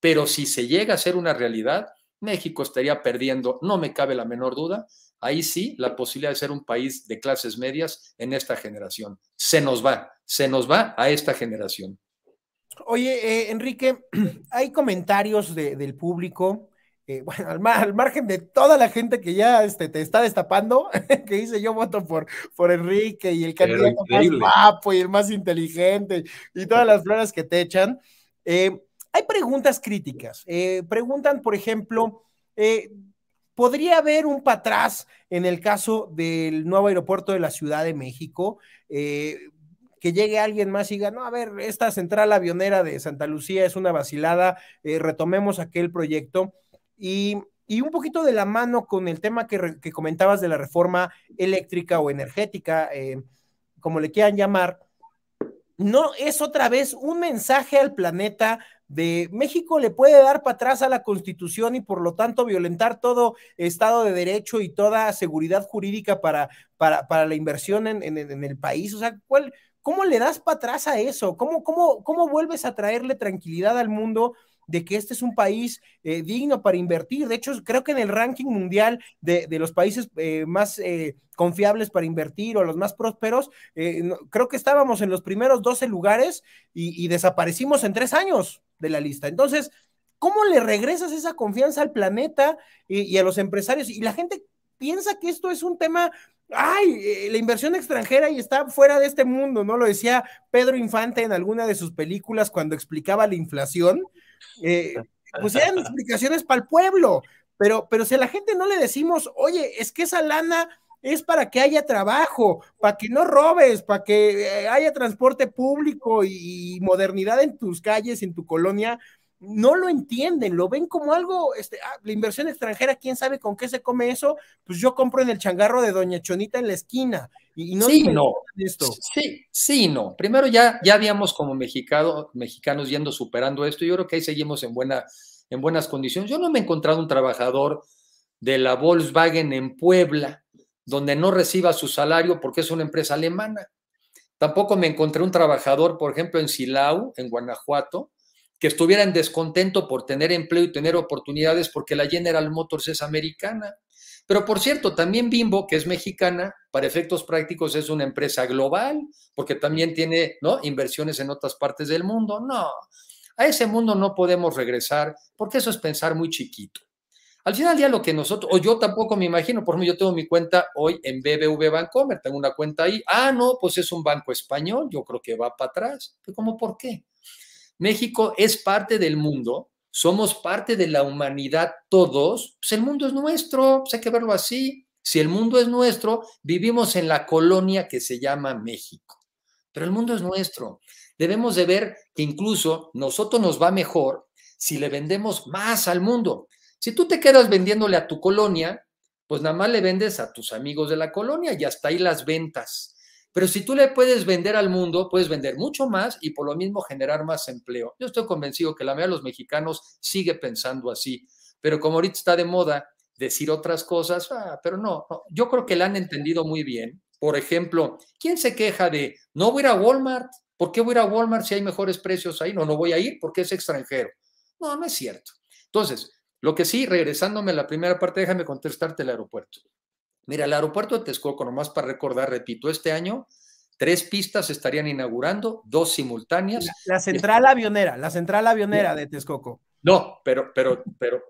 pero si se llega a ser una realidad, México estaría perdiendo, no me cabe la menor duda, ahí sí, la posibilidad de ser un país de clases medias en esta generación. Se nos va, se nos va a esta generación. Oye, eh, Enrique, hay comentarios del público eh, bueno, al, margen de toda la gente que ya este, te está destapando, que dice yo voto por, por Enrique y el candidato más guapo y el más inteligente y todas las flores que te echan, eh, hay preguntas críticas. Eh, preguntan, por ejemplo, ¿podría haber un patrás en el caso del nuevo aeropuerto de la Ciudad de México? que llegue alguien más y diga, no, a ver, esta central avionera de Santa Lucía es una vacilada, retomemos aquel proyecto y, un poquito de la mano con el tema que, comentabas de la reforma eléctrica o energética, eh, como le quieran llamar, no es otra vez un mensaje al planeta de México le puede dar para atrás a la constitución y por lo tanto violentar todo estado de derecho y toda seguridad jurídica para, la inversión en, el país. O sea, ¿cómo le das para atrás a eso? ¿Cómo, cómo, cómo vuelves a traerle tranquilidad al mundo? de que este es un país eh, digno para invertir. De hecho, creo que en el ranking mundial de, los países eh, más eh, confiables para invertir o los más prósperos, creo que estábamos en los primeros 12 lugares y, desaparecimos en tres años de la lista. Entonces, ¿cómo le regresas esa confianza al planeta y, y, a los empresarios? Y la gente piensa que esto es un tema, ay, la inversión extranjera y está fuera de este mundo, ¿no? Lo decía Pedro Infante en alguna de sus películas cuando explicaba la inflación. Eh, pues eran explicaciones para el pueblo, pero, pero si a la gente no le decimos, oye, es que esa lana es para que haya trabajo, para que no robes, para que eh, haya transporte público y, modernidad en tus calles, en tu colonia, no lo entienden, lo ven como algo, este, ah, la inversión extranjera, quién sabe con qué se come eso, pues yo compro en el changarro de Doña Chonita en la esquina, no sí, no. Sí, sí, no. Primero ya, ya habíamos como mexicanos yendo superando esto. Yo creo que ahí seguimos en, buena, en buenas condiciones. Yo no me he encontrado un trabajador de la Volkswagen en Puebla donde no reciba su salario porque es una empresa alemana. Tampoco me encontré un trabajador, por ejemplo, en Silao, en Guanajuato, que estuviera en descontento por tener empleo y tener oportunidades porque la General Motors es americana. Pero por cierto, también Bimbo, que es mexicana, para efectos prácticos es una empresa global, porque también tiene ¿no? inversiones en otras partes del mundo. No, a ese mundo no podemos regresar, porque eso es pensar muy chiquito. Al final día lo que nosotros, o yo tampoco me imagino, por ejemplo, yo tengo mi cuenta hoy en BBV Bancomer, tengo una cuenta ahí. Ah, no, pues es un banco español, yo creo que va para atrás. Pues, ¿Cómo por qué? México es parte del mundo somos parte de la humanidad todos, pues el mundo es nuestro, pues hay que verlo así. Si el mundo es nuestro, vivimos en la colonia que se llama México, pero el mundo es nuestro. Debemos de ver que incluso nosotros nos va mejor si le vendemos más al mundo. Si tú te quedas vendiéndole a tu colonia, pues nada más le vendes a tus amigos de la colonia y hasta ahí las ventas. Pero si tú le puedes vender al mundo, puedes vender mucho más y por lo mismo generar más empleo. Yo estoy convencido que la mayoría de los mexicanos sigue pensando así. Pero como ahorita está de moda decir otras cosas, ah, pero no, no, yo creo que la han entendido muy bien. Por ejemplo, ¿quién se queja de no voy ir a Walmart? ¿Por qué voy a ir a Walmart si hay mejores precios ahí? No, no voy a ir porque es extranjero. No, no es cierto. Entonces, lo que sí, regresándome a la primera parte, déjame contestarte el aeropuerto. Mira, el aeropuerto de Texcoco, nomás para recordar, repito, este año tres pistas estarían inaugurando, dos simultáneas. La, central este avionera, la central avionera de Texcoco. No, pero, pero, pero,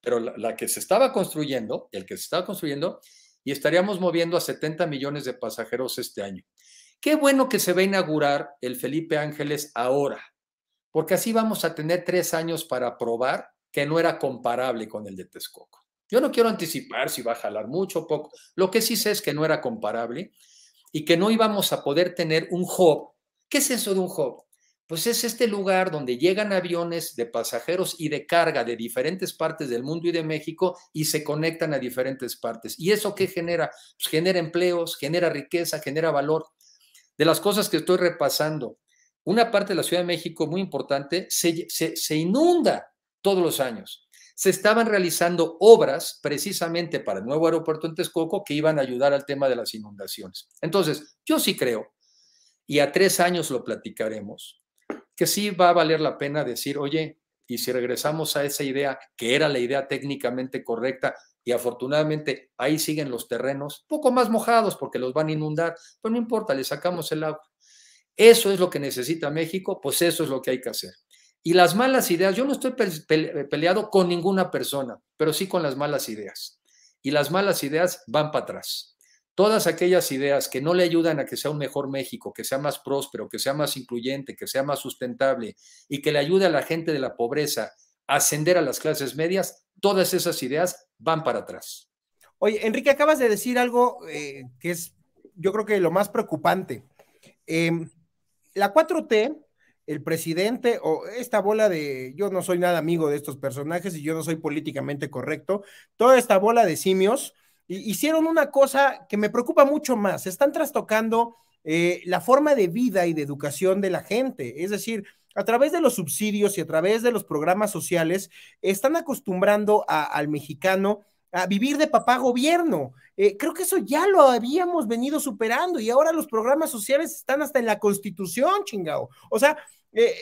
pero la, la, que se estaba construyendo, el que se estaba construyendo, y estaríamos moviendo a 70 millones de pasajeros este año. Qué bueno que se va a inaugurar el Felipe Ángeles ahora, porque así vamos a tener tres años para probar que no era comparable con el de Texcoco. Yo no quiero anticipar si va a jalar mucho o poco. Lo que sí sé es que no era comparable y que no íbamos a poder tener un hub. ¿Qué es eso de un hub? Pues es este lugar donde llegan aviones de pasajeros y de carga de diferentes partes del mundo y de México y se conectan a diferentes partes. ¿Y eso qué genera? Pues genera empleos, genera riqueza, genera valor. De las cosas que estoy repasando, una parte de la Ciudad de México muy importante se, se inunda todos los años se estaban realizando obras precisamente para el nuevo aeropuerto en Texcoco que iban a ayudar al tema de las inundaciones. Entonces, yo sí creo, y a tres años lo platicaremos, que sí va a valer la pena decir, oye, y si regresamos a esa idea, que era la idea técnicamente correcta, y afortunadamente ahí siguen los terrenos, poco más mojados porque los van a inundar, pero pues no importa, le sacamos el agua. Eso es lo que necesita México, pues eso es lo que hay que hacer. Y las malas ideas, yo no estoy peleado con ninguna persona, pero sí con las malas ideas. Y las malas ideas van para atrás. Todas aquellas ideas que no le ayudan a que sea un mejor México, que sea más próspero, que sea más incluyente, que sea más sustentable y que le ayude a la gente de la pobreza a ascender a las clases medias, todas esas ideas van para atrás. Oye, Enrique, acabas de decir algo eh, que es, yo creo que lo más preocupante. Em, la 4T el presidente o esta bola de yo no soy nada amigo de estos personajes y yo no soy políticamente correcto, toda esta bola de simios hicieron una cosa que me preocupa mucho más, están trastocando eh, la forma de vida y de educación de la gente, es decir, a través de los subsidios y a través de los programas sociales, están acostumbrando al mexicano a vivir de papá gobierno. Eh, creo que eso ya lo habíamos venido superando y ahora los programas sociales están hasta en la constitución, chingao. O sea, eh,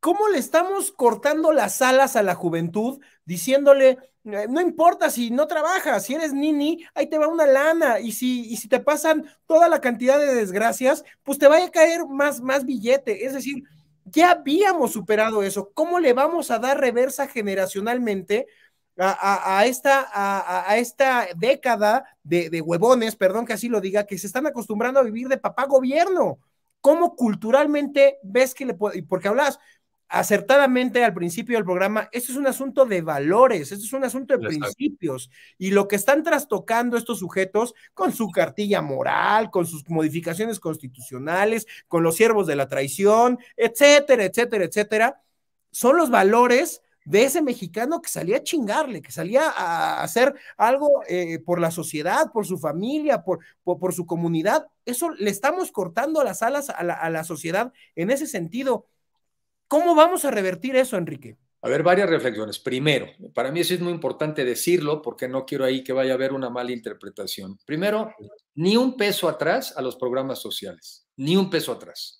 ¿cómo le estamos cortando las alas a la juventud diciéndole, eh, no importa si no trabajas, si eres nini, ahí te va una lana y si, si te pasan toda la cantidad de desgracias, pues te vaya a caer más, más billete? Es decir, ya habíamos superado eso. ¿Cómo le vamos a dar reversa generacionalmente? a, esta, a, esta década de, huevones, perdón que así lo diga, que se están acostumbrando a vivir de papá gobierno. ¿Cómo culturalmente ves que le puede? Porque hablas acertadamente al principio del programa, esto es un asunto de valores, esto es un asunto de principios. Y lo que están trastocando estos sujetos con su cartilla moral, con sus modificaciones constitucionales, con los siervos de la traición, etcétera, etcétera, etcétera, son los valores de ese mexicano que salía a chingarle, que salía a hacer algo eh, por la sociedad, por su familia, por, por, su comunidad. Eso le estamos cortando las alas a la sociedad en ese sentido. ¿Cómo vamos a revertir eso, Enrique? A ver, varias reflexiones. Primero, para mí eso es muy importante decirlo porque no quiero ahí que vaya a haber una mala interpretación. Primero, ni un peso atrás a los programas sociales, ni un peso atrás.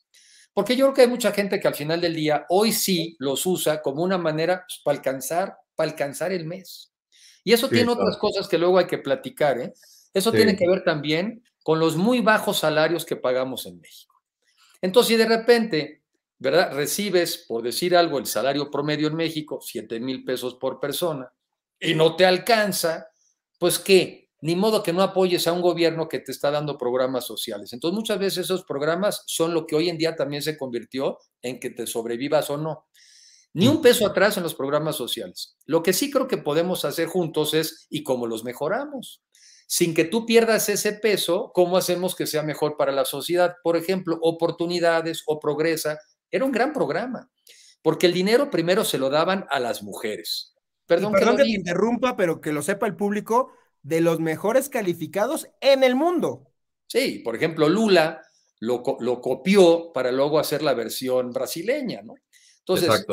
Porque yo creo que hay mucha gente que al final del día hoy sí los usa como una manera pues, para alcanzar, para alcanzar el mes. Y eso tiene otras cosas que luego hay que platicar. ¿eh? Eso tiene que ver también con los muy bajos salarios que pagamos en México. Entonces, si de repente, ¿verdad? Recibes, por decir algo, el salario promedio en México, 7 mil pesos por persona, y no te alcanza, pues ¿qué? ni modo que no apoyes a un gobierno que te está dando programas sociales. Entonces, muchas veces esos programas son lo que hoy en día también se convirtió en que te sobrevivas o no. Ni un peso atrás en los programas sociales. Lo que sí creo que podemos hacer juntos es, ¿y cómo los mejoramos? Sin que tú pierdas ese peso, ¿cómo hacemos que sea mejor para la sociedad? Por ejemplo, oportunidades o progresa. Era un gran programa, porque el dinero primero se lo daban a las mujeres. Perdón, que, que interrumpa, pero que lo sepa el público, de los mejores calificados en el mundo. Sí, por ejemplo, Lula lo, copió para luego hacer la versión brasileña, ¿no? Entonces,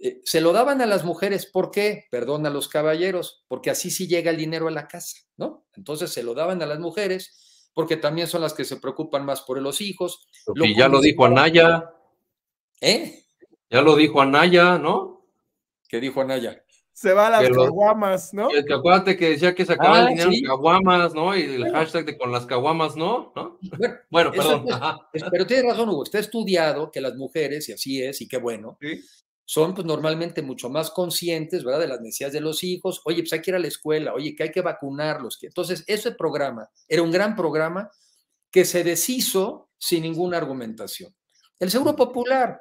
eh, se lo daban a las mujeres, ¿por qué? Perdón a los caballeros, porque así sí llega el dinero a la casa, ¿no? Entonces se lo daban a las mujeres, porque también son las que se preocupan más por los hijos. y ya lo dijo Anaya. ¿Eh? Ya lo dijo Anaya, ¿no? ¿Qué dijo Anaya? se va a las caguamas, ¿no? El que acuérdate que decía que sacaban ah, dinero caguamas, ¿no? Y el hashtag de con las caguamas, ¿no? Bueno, perdón. pero tienes razón, Hugo, está estudiado que las mujeres, y así es, y qué bueno, son pues, normalmente mucho más conscientes, ¿verdad? De las necesidades de los hijos, oye, pues hay que ir a la escuela, oye, que hay que vacunarlos. Entonces, ese programa era un gran programa que se deshizo sin ninguna argumentación. El Seguro Popular,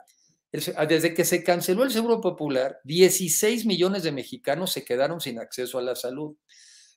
Ah, desde que se canceló el Seguro Popular, 16 millones de mexicanos se quedaron sin acceso a la salud.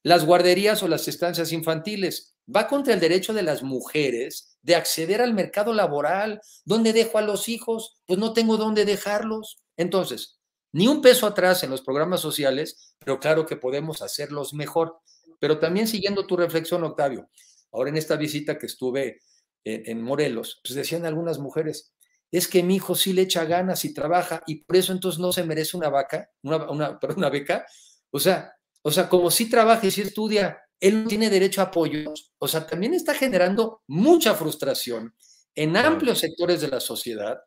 Las guarderías o las estancias infantiles va contra el derecho de las mujeres de acceder al mercado laboral. ¿Dónde dejo a los hijos? Pues no tengo dónde dejarlos. Entonces, ni un peso atrás en los programas sociales, pero claro que podemos hacerlos mejor. Pero también siguiendo tu reflexión, Octavio, ahora en esta visita que estuve en, Morelos, pues decían algunas mujeres, es que mi hijo sí le echa ganas y trabaja y por eso entonces no se merece una vaca, una, una beca. O sea, o sea, como sí trabaja y sí estudia, él no tiene derecho a apoyos. O sea, también está generando mucha frustración en amplios sectores de la sociedad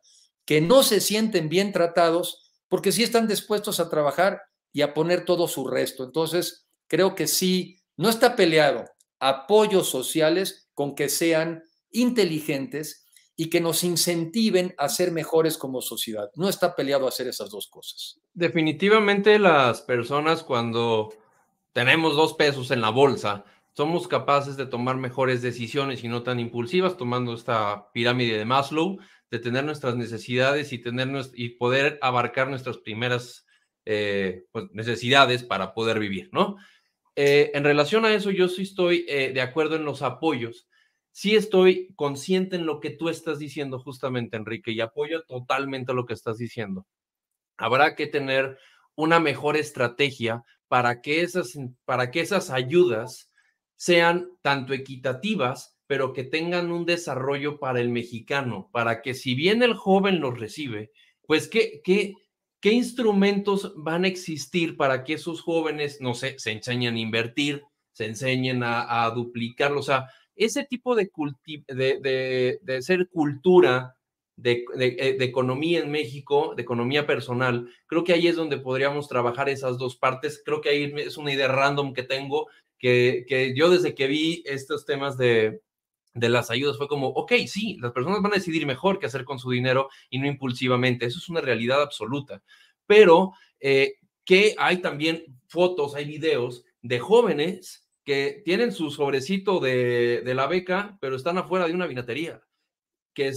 que no se sienten bien tratados porque sí están dispuestos a trabajar y a poner todo su resto. Entonces, creo que sí, no está peleado apoyos sociales con que sean inteligentes y que nos incentiven a ser mejores como sociedad. No está peleado hacer esas dos cosas. Definitivamente las personas cuando tenemos dos pesos en la bolsa, somos capaces de tomar mejores decisiones y no tan impulsivas, tomando esta pirámide de Maslow, de tener nuestras necesidades y, tener y poder abarcar nuestras primeras eh, pues, necesidades para poder vivir, ¿no? Eh, en relación a eso, yo sí estoy eh, de acuerdo en los apoyos sí estoy consciente en lo que tú estás diciendo justamente, Enrique, y apoyo totalmente lo que estás diciendo. Habrá que tener una mejor estrategia para que esas, para que esas ayudas sean tanto equitativas, pero que tengan un desarrollo para el mexicano, para que si bien el joven los recibe, pues ¿Qué instrumentos van a existir para que esos jóvenes, no sé, se enseñen a invertir, se enseñen a, a ese tipo de, de, de, ser cultura eh, de, economía en México, de economía personal. Creo que ahí es donde podríamos trabajar esas dos partes. Creo que ahí es una idea random que tengo, que, yo desde que vi estos temas de, las ayudas fue como, ok, sí, las personas van a decidir mejor qué hacer con su dinero y no impulsivamente. Eso es una realidad absoluta. Pero eh, que hay también fotos, hay videos de jóvenes que tienen su sobrecito de, la beca, pero están afuera de una vinatería, que,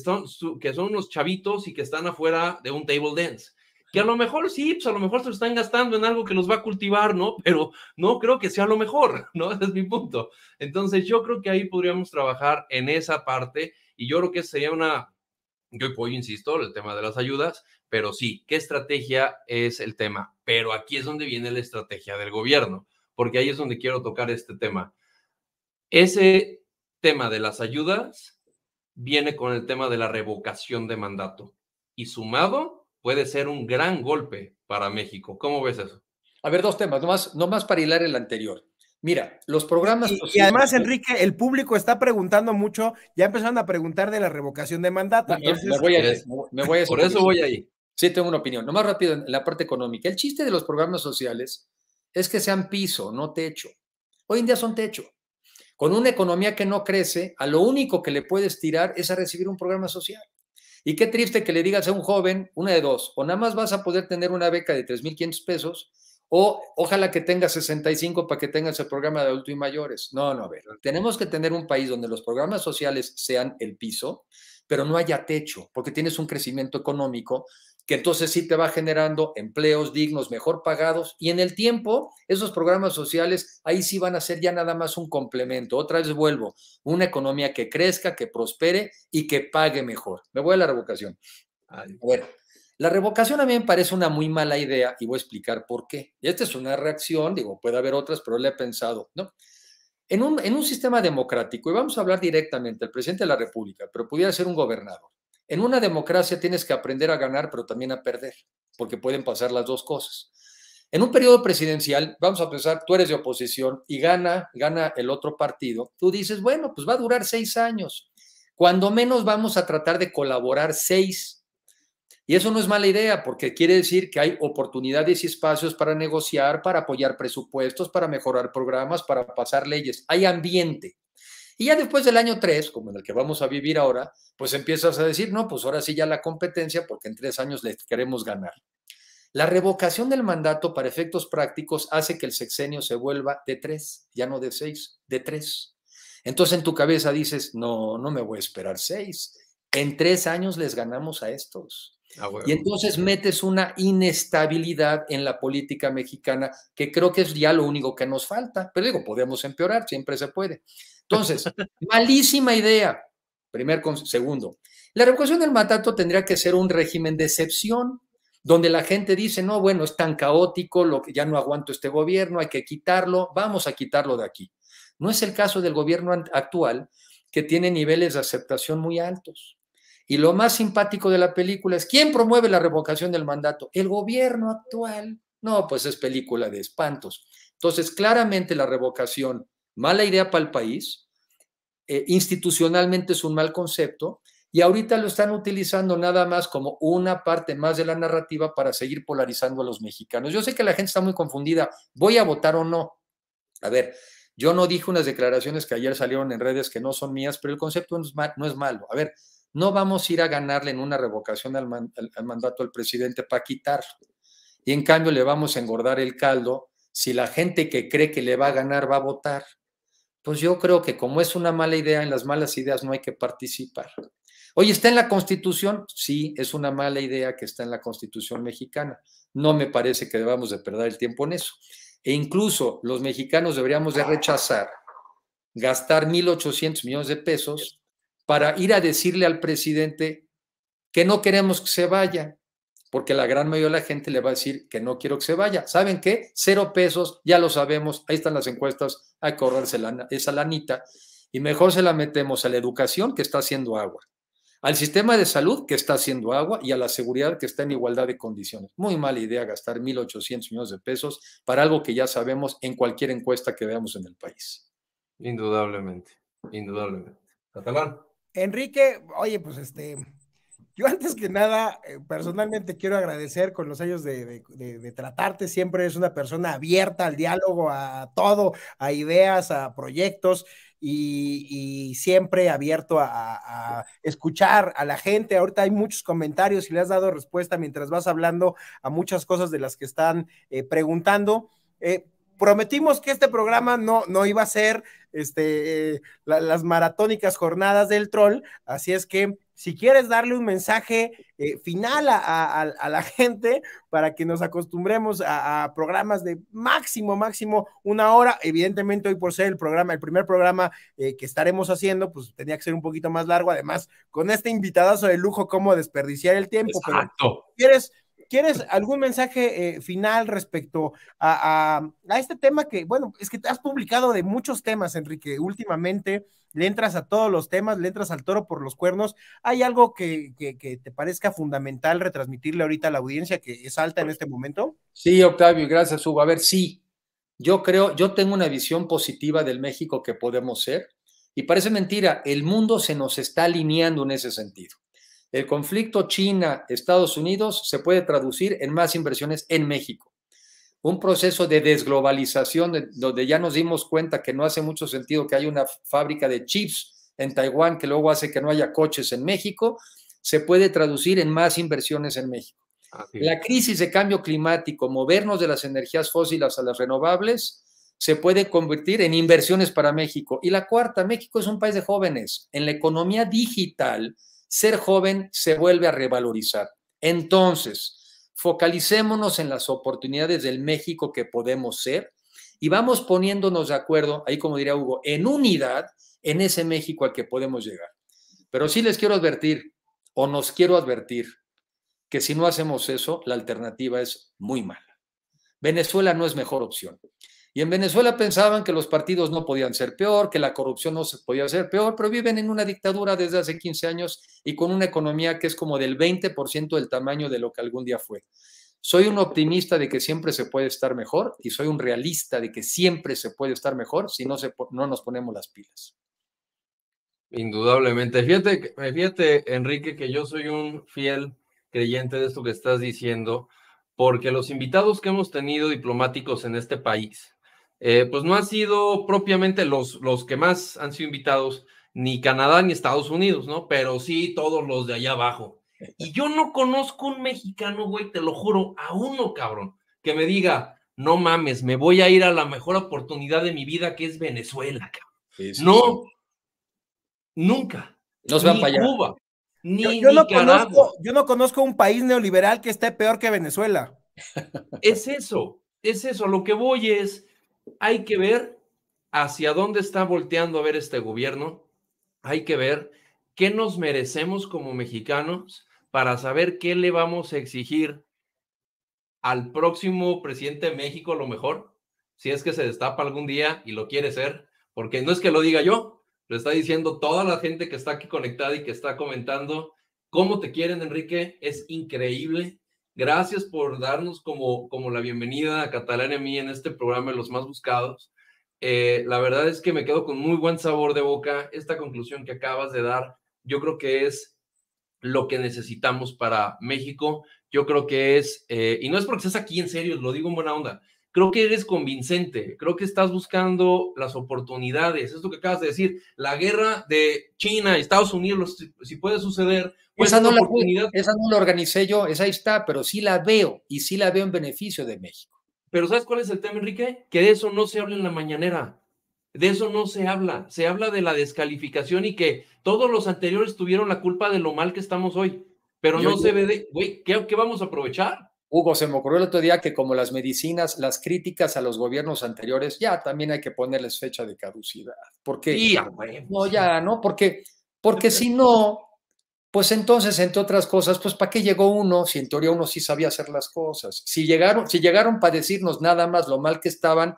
que son unos chavitos y que están afuera de un table dance. Que a lo mejor sí, pues, a lo mejor se lo están gastando en algo que los va a cultivar, ¿no? Pero no creo que sea lo mejor, ¿no? Ese es mi punto. Entonces yo creo que ahí podríamos trabajar en esa parte y yo creo que sería una, yo apoyo, insisto, el tema de las ayudas, pero sí, ¿qué estrategia es el tema? Pero aquí es donde viene la estrategia del gobierno porque ahí es donde quiero tocar este tema. Ese tema de las ayudas viene con el tema de la revocación de mandato y sumado puede ser un gran golpe para México. ¿Cómo ves eso? A ver, dos temas, nomás, nomás para hilar el anterior. Mira, los programas. Y, además, Enrique, el público está preguntando mucho, ya empezaron a preguntar de la revocación de mandato. me, voy a, Por eso voy ahí. Sí, tengo una opinión. más rápido en la parte económica. El chiste de los programas sociales es que sean piso, no techo. Hoy en día son techo. Con una economía que no crece, a lo único que le puedes tirar es a recibir un programa social. Y qué triste que le digas a un joven, una de dos, o nada más vas a poder tener una beca de 3.500 pesos, o ojalá que tengas 65 para que tengas el programa de adultos y mayores. No, no, a ver, tenemos que tener un país donde los programas sociales sean el piso, pero no haya techo, porque tienes un crecimiento económico que entonces sí te va generando empleos dignos, mejor pagados, y en el tiempo esos programas sociales ahí sí van a ser ya nada más un complemento. Otra vez vuelvo, una economía que crezca, que prospere y que pague mejor. Me voy a la revocación. Bueno, la revocación a mí me parece una muy mala idea y voy a explicar por qué. Y esta es una reacción, digo, puede haber otras, pero le he pensado, ¿no? En un, sistema democrático, y vamos a hablar directamente el presidente de la República, pero pudiera ser un gobernador. En una democracia tienes que aprender a ganar, pero también a perder, porque pueden pasar las dos cosas. En un periodo presidencial, vamos a pensar, tú eres de oposición y gana, gana el otro partido, tú dices, bueno, pues va a durar seis años. Cuando menos vamos a tratar de colaborar seis. Y eso no es mala idea, porque quiere decir que hay oportunidades y espacios para negociar, para apoyar presupuestos, para mejorar programas, para pasar leyes. Hay ambiente. Y ya después del año 3, como en el que vamos a vivir ahora, pues empiezas a decir, no, pues ahora sí ya la competencia, porque en tres años les queremos ganar. La revocación del mandato para efectos prácticos hace que el sexenio se vuelva de tres, ya no de seis, de tres. Entonces en tu cabeza dices, no, no me voy a esperar seis. En tres años les ganamos a estos. Ah, y entonces metes una inestabilidad en la política mexicana, que creo que es ya lo único que nos falta. Pero digo, podemos empeorar, siempre se puede. Entonces, malísima idea. Primer segundo. La revocación del mandato tendría que ser un régimen de excepción, donde la gente dice, no, bueno, es tan caótico, lo que ya no aguanto este gobierno, hay que quitarlo, vamos a quitarlo de aquí. No es el caso del gobierno actual, que tiene niveles de aceptación muy altos. Y lo más simpático de la película es, ¿quién promueve la revocación del mandato? El gobierno actual. No, pues es película de espantos. Entonces, claramente la revocación mala idea para el país, eh, institucionalmente es un mal concepto y ahorita lo están utilizando nada más como una parte más de la narrativa para seguir polarizando a los mexicanos. Yo sé que la gente está muy confundida, ¿voy a votar o no? A ver, yo no dije unas declaraciones que ayer salieron en redes que no son mías, pero el concepto no es, malo. A ver, no vamos a ir a ganarle en una revocación al, mandato al presidente para quitarlo. Y en cambio le vamos a engordar el caldo si la gente que cree que le va a ganar va a votar. Pues yo creo que como es una mala idea, en las malas ideas no hay que participar. Oye, ¿está en la Constitución? Sí, es una mala idea que está en la Constitución mexicana. No me parece que debamos de perder el tiempo en eso. E incluso los mexicanos deberíamos de rechazar gastar 1.800 millones de pesos para ir a decirle al presidente que no queremos que se vaya porque la gran mayoría de la gente le va a decir que no quiero que se vaya. ¿Saben qué? Cero pesos, ya lo sabemos, ahí están las encuestas, hay que ahorrarse esa lanita y mejor se la metemos a la educación que está haciendo agua, al sistema de salud que está haciendo agua y a la seguridad que está en igualdad de condiciones. Muy mala idea gastar 1.800 millones de pesos para algo que ya sabemos en cualquier encuesta que veamos en el país. Indudablemente, indudablemente. Catalán. Enrique, oye, pues este, yo antes que nada, eh, personalmente quiero agradecer con los años de, tratarte, siempre es una persona abierta al diálogo, a todo, a ideas, a proyectos y, siempre abierto a, escuchar a la gente. Ahorita hay muchos comentarios y le has dado respuesta mientras vas hablando a muchas cosas de las que están eh, preguntando. Eh, prometimos que este programa no, no iba a ser este, las maratónicas jornadas del troll, así es que si quieres darle un mensaje eh, final a, la gente para que nos acostumbremos a, programas de máximo, máximo una hora. Evidentemente hoy por ser el programa, el primer programa eh, que estaremos haciendo, pues tenía que ser un poquito más largo. Además, con este invitadazo de lujo, cómo desperdiciar el tiempo. Exacto. quieres ¿Quieres algún mensaje eh, final respecto a, este tema que, bueno, es que te has publicado de muchos temas, Enrique, últimamente? Le entras a todos los temas, le entras al toro por los cuernos. ¿Hay algo que, que te parezca fundamental retransmitirle ahorita a la audiencia que es alta en este momento? Sí, Octavio, gracias, Hugo. A ver, sí, yo creo, yo tengo una visión positiva del México que podemos ser. Y parece mentira, el mundo se nos está alineando en ese sentido. El conflicto China-Estados Unidos se puede traducir en más inversiones en México. Un proceso de desglobalización donde ya nos dimos cuenta que no hace mucho sentido que haya una fábrica de chips en Taiwán que luego hace que no haya coches en México, se puede traducir en más inversiones en México. La crisis de cambio climático, movernos de las energías fósiles a las renovables, se puede convertir en inversiones para México. Y la cuarta, México es un país de jóvenes. En la economía digital, ser joven se vuelve a revalorizar. Entonces, focalicémonos en las oportunidades del México que podemos ser y vamos poniéndonos de acuerdo, ahí como diría Hugo, en unidad en ese México al que podemos llegar. Pero sí les quiero advertir, o nos quiero advertir, que si no hacemos eso, la alternativa es muy mala. Venezuela no es mejor opción. Y en Venezuela pensaban que los partidos no podían ser peor, que la corrupción no se podía ser peor, pero viven en una dictadura desde hace 15 años y con una economía que es como del 20% del tamaño de lo que algún día fue. Soy un optimista de que siempre se puede estar mejor y soy un realista de que siempre se puede estar mejor si no, se, no nos ponemos las pilas. Indudablemente. Fíjate, fíjate, Enrique, que yo soy un fiel creyente de esto que estás diciendo, porque los invitados que hemos tenido diplomáticos en este país, eh, pues no han sido propiamente los, los que más han sido invitados, ni Canadá ni Estados Unidos, ¿no? Pero sí todos los de allá abajo. Y yo no conozco un mexicano, güey, te lo juro, a uno, cabrón, que me diga, no mames, me voy a ir a la mejor oportunidad de mi vida que es Venezuela, cabrón. No, nunca. No se van para Cuba, ni yo, no conozco, yo no conozco un país neoliberal que esté peor que Venezuela. Es eso, es eso. Lo que voy es, hay que ver hacia dónde está volteando a ver este gobierno, hay que ver qué nos merecemos como mexicanos para saber qué le vamos a exigir al próximo presidente de México, lo mejor, si es que se destapa algún día y lo quiere ser, porque no es que lo diga yo, lo está diciendo toda la gente que está aquí conectada y que está comentando cómo te quieren, Enrique, es increíble Gracias por darnos como, como la bienvenida a Catalán y a mí en este programa de los más buscados. Eh, la verdad es que me quedo con muy buen sabor de boca. Esta conclusión que acabas de dar, yo creo que es lo que necesitamos para México. Yo creo que es, eh, y no es porque seas aquí en serio, lo digo en buena onda, creo que eres convincente, creo que estás buscando las oportunidades, es lo que acabas de decir, la guerra de China y Estados Unidos, si puede suceder, pues esa no, la, esa organicé yo, esa ahí está, pero sí la veo y sí la veo en beneficio de México. Pero ¿sabes cuál es el tema, Enrique? Que de eso no se habla en la mañanera. De eso no se habla. Se habla de la descalificación y que todos los anteriores tuvieron la culpa de lo mal que estamos hoy. Pero no se ve de, güey, ¿qué, vamos a aprovechar? Hugo, se me ocurrió el otro día que como las medicinas, las críticas a los gobiernos anteriores, ya también hay que ponerles fecha de caducidad. Porque... qué? no, ya, ¿no? Porque, porque si no, pues entonces, entre otras cosas, pues ¿para qué llegó uno? Si en teoría uno sí sabía hacer las cosas. Si llegaron, si llegaron para decirnos nada más lo mal que estaban,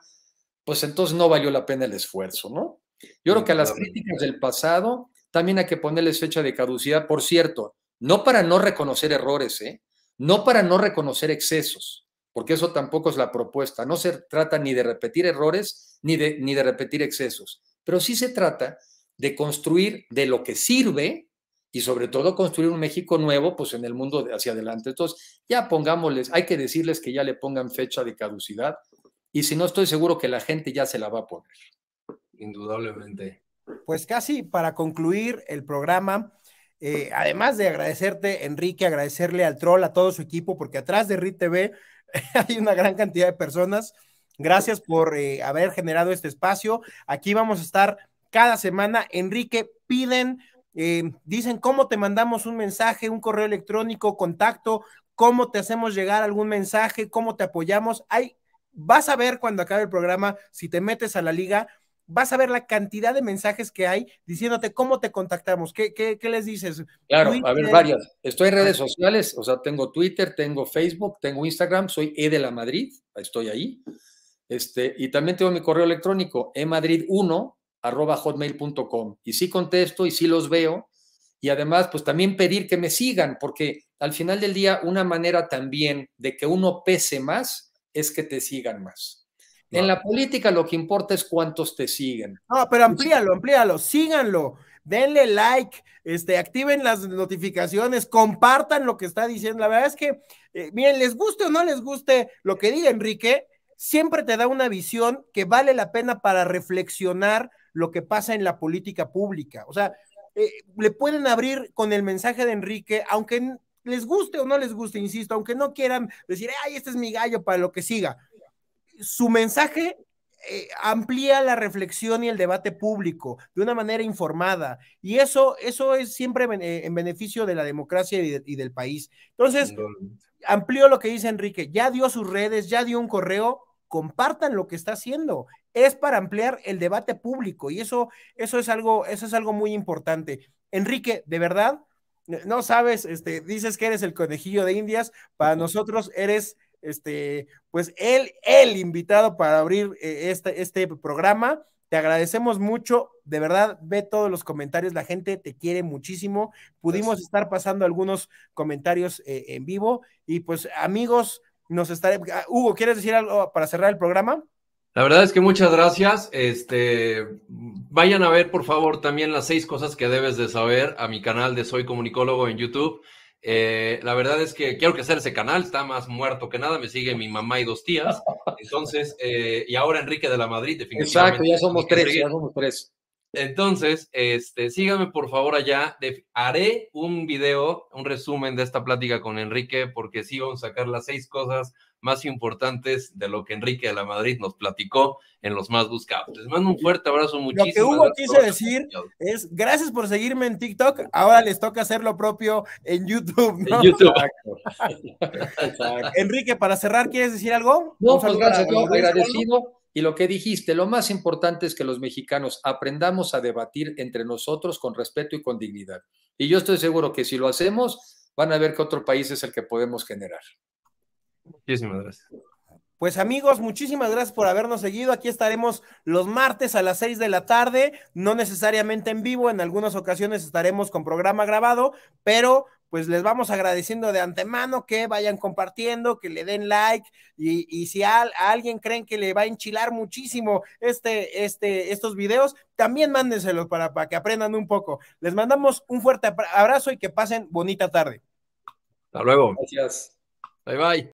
pues entonces no valió la pena el esfuerzo, ¿no? Yo creo que a las críticas del pasado también hay que ponerles fecha de caducidad, por cierto, no para no reconocer errores, ¿eh? no para no reconocer excesos, porque eso tampoco es la propuesta. No se trata ni de repetir errores ni de, ni de repetir excesos, pero sí se trata de construir de lo que sirve y sobre todo construir un México nuevo, pues en el mundo hacia adelante. Entonces, ya pongámosles, hay que decirles que ya le pongan fecha de caducidad y si no estoy seguro que la gente ya se la va a poner. Indudablemente. Pues casi para concluir el programa, eh, además de agradecerte, Enrique, agradecerle al troll, a todo su equipo, porque atrás de RIT TV hay una gran cantidad de personas. Gracias por eh, haber generado este espacio. Aquí vamos a estar cada semana. Enrique, piden eh, dicen cómo te mandamos un mensaje, un correo electrónico, contacto, cómo te hacemos llegar algún mensaje, cómo te apoyamos. vas a ver cuando acabe el programa, si te metes a la liga, vas a ver la cantidad de mensajes que hay diciéndote cómo te contactamos, qué, qué, les dices. Claro, a ver, varias. Estoy en redes ah. sociales, o sea, tengo Twitter, tengo Facebook, tengo Instagram, soy E de la Madrid, estoy ahí. Este, y también tengo mi correo electrónico, emadrid1 arroba hotmail.com. Y si contesto y si los veo. Y además, pues también pedir que me sigan, porque al final del día, una manera también de que uno pese más es que te sigan más. En la política lo que importa es cuántos te siguen. No, pero amplíalo, amplíalo, síganlo, denle like, este, activen las notificaciones, compartan lo que está diciendo. La verdad es que, eh, miren, les guste o no les guste lo que diga Enrique, siempre te da una visión que vale la pena para reflexionar lo que pasa en la política pública. O sea, eh, le pueden abrir con el mensaje de Enrique, aunque les guste o no les guste, insisto, aunque no quieran decir, ay, este es mi gallo para lo que siga. Su mensaje eh, amplía la reflexión y el debate público de una manera informada. Y eso, eso es siempre en beneficio de la democracia y del país. Entonces, amplió lo que dice Enrique, ya dio sus redes, ya dio un correo, compartan lo que está haciendo. Es para ampliar el debate público y eso, eso, es, algo, eso es algo muy importante. Enrique, de verdad, no sabes, este, dices que eres el conejillo de Indias, para nosotros eres este, pues el, el invitado para abrir eh, este, este programa. Te agradecemos mucho, de verdad, ve todos los comentarios, la gente te quiere muchísimo. Pudimos estar pasando algunos comentarios eh, en vivo y pues amigos, nos estaré. Ah, Hugo, ¿quieres decir algo para cerrar el programa? La verdad es que muchas gracias. Este, vayan a ver, por favor, también las seis cosas que debes de saber a mi canal de Soy Comunicólogo en YouTube. Eh, la verdad es que quiero que sea ese canal, está más muerto que nada, me sigue mi mamá y dos tías. Entonces, eh, y ahora Enrique de la Madrid, definitivamente. Exacto, ya somos tres, ya somos tres. Entonces, este, síganme por favor allá. haré un video, un resumen de esta plática con Enrique, porque sí vamos a sacar las seis cosas más importantes de lo que Enrique de la Madrid nos platicó en los más buscados. Les mando un fuerte abrazo, muchísimo. Lo que Hugo quiso decir es, gracias por seguirme en TikTok, ahora les toca hacer lo propio en YouTube. Enrique, para cerrar, ¿quieres decir algo? No, pues gracias, agradecido. Y lo que dijiste, lo más importante es que los mexicanos aprendamos a debatir entre nosotros con respeto y con dignidad. Y yo estoy seguro que si lo hacemos, van a ver que otro país es el que podemos generar. Muchísimas gracias. Pues amigos, muchísimas gracias por habernos seguido. Aquí estaremos los martes a las seis de la tarde, no necesariamente en vivo, en algunas ocasiones estaremos con programa grabado, pero pues les vamos agradeciendo de antemano que vayan compartiendo, que le den like y, si a, alguien creen que le va a enchilar muchísimo este, este, estos videos, también mándenselos para, para que aprendan un poco. Les mandamos un fuerte abrazo y que pasen bonita tarde. Hasta luego. Gracias. Bye bye.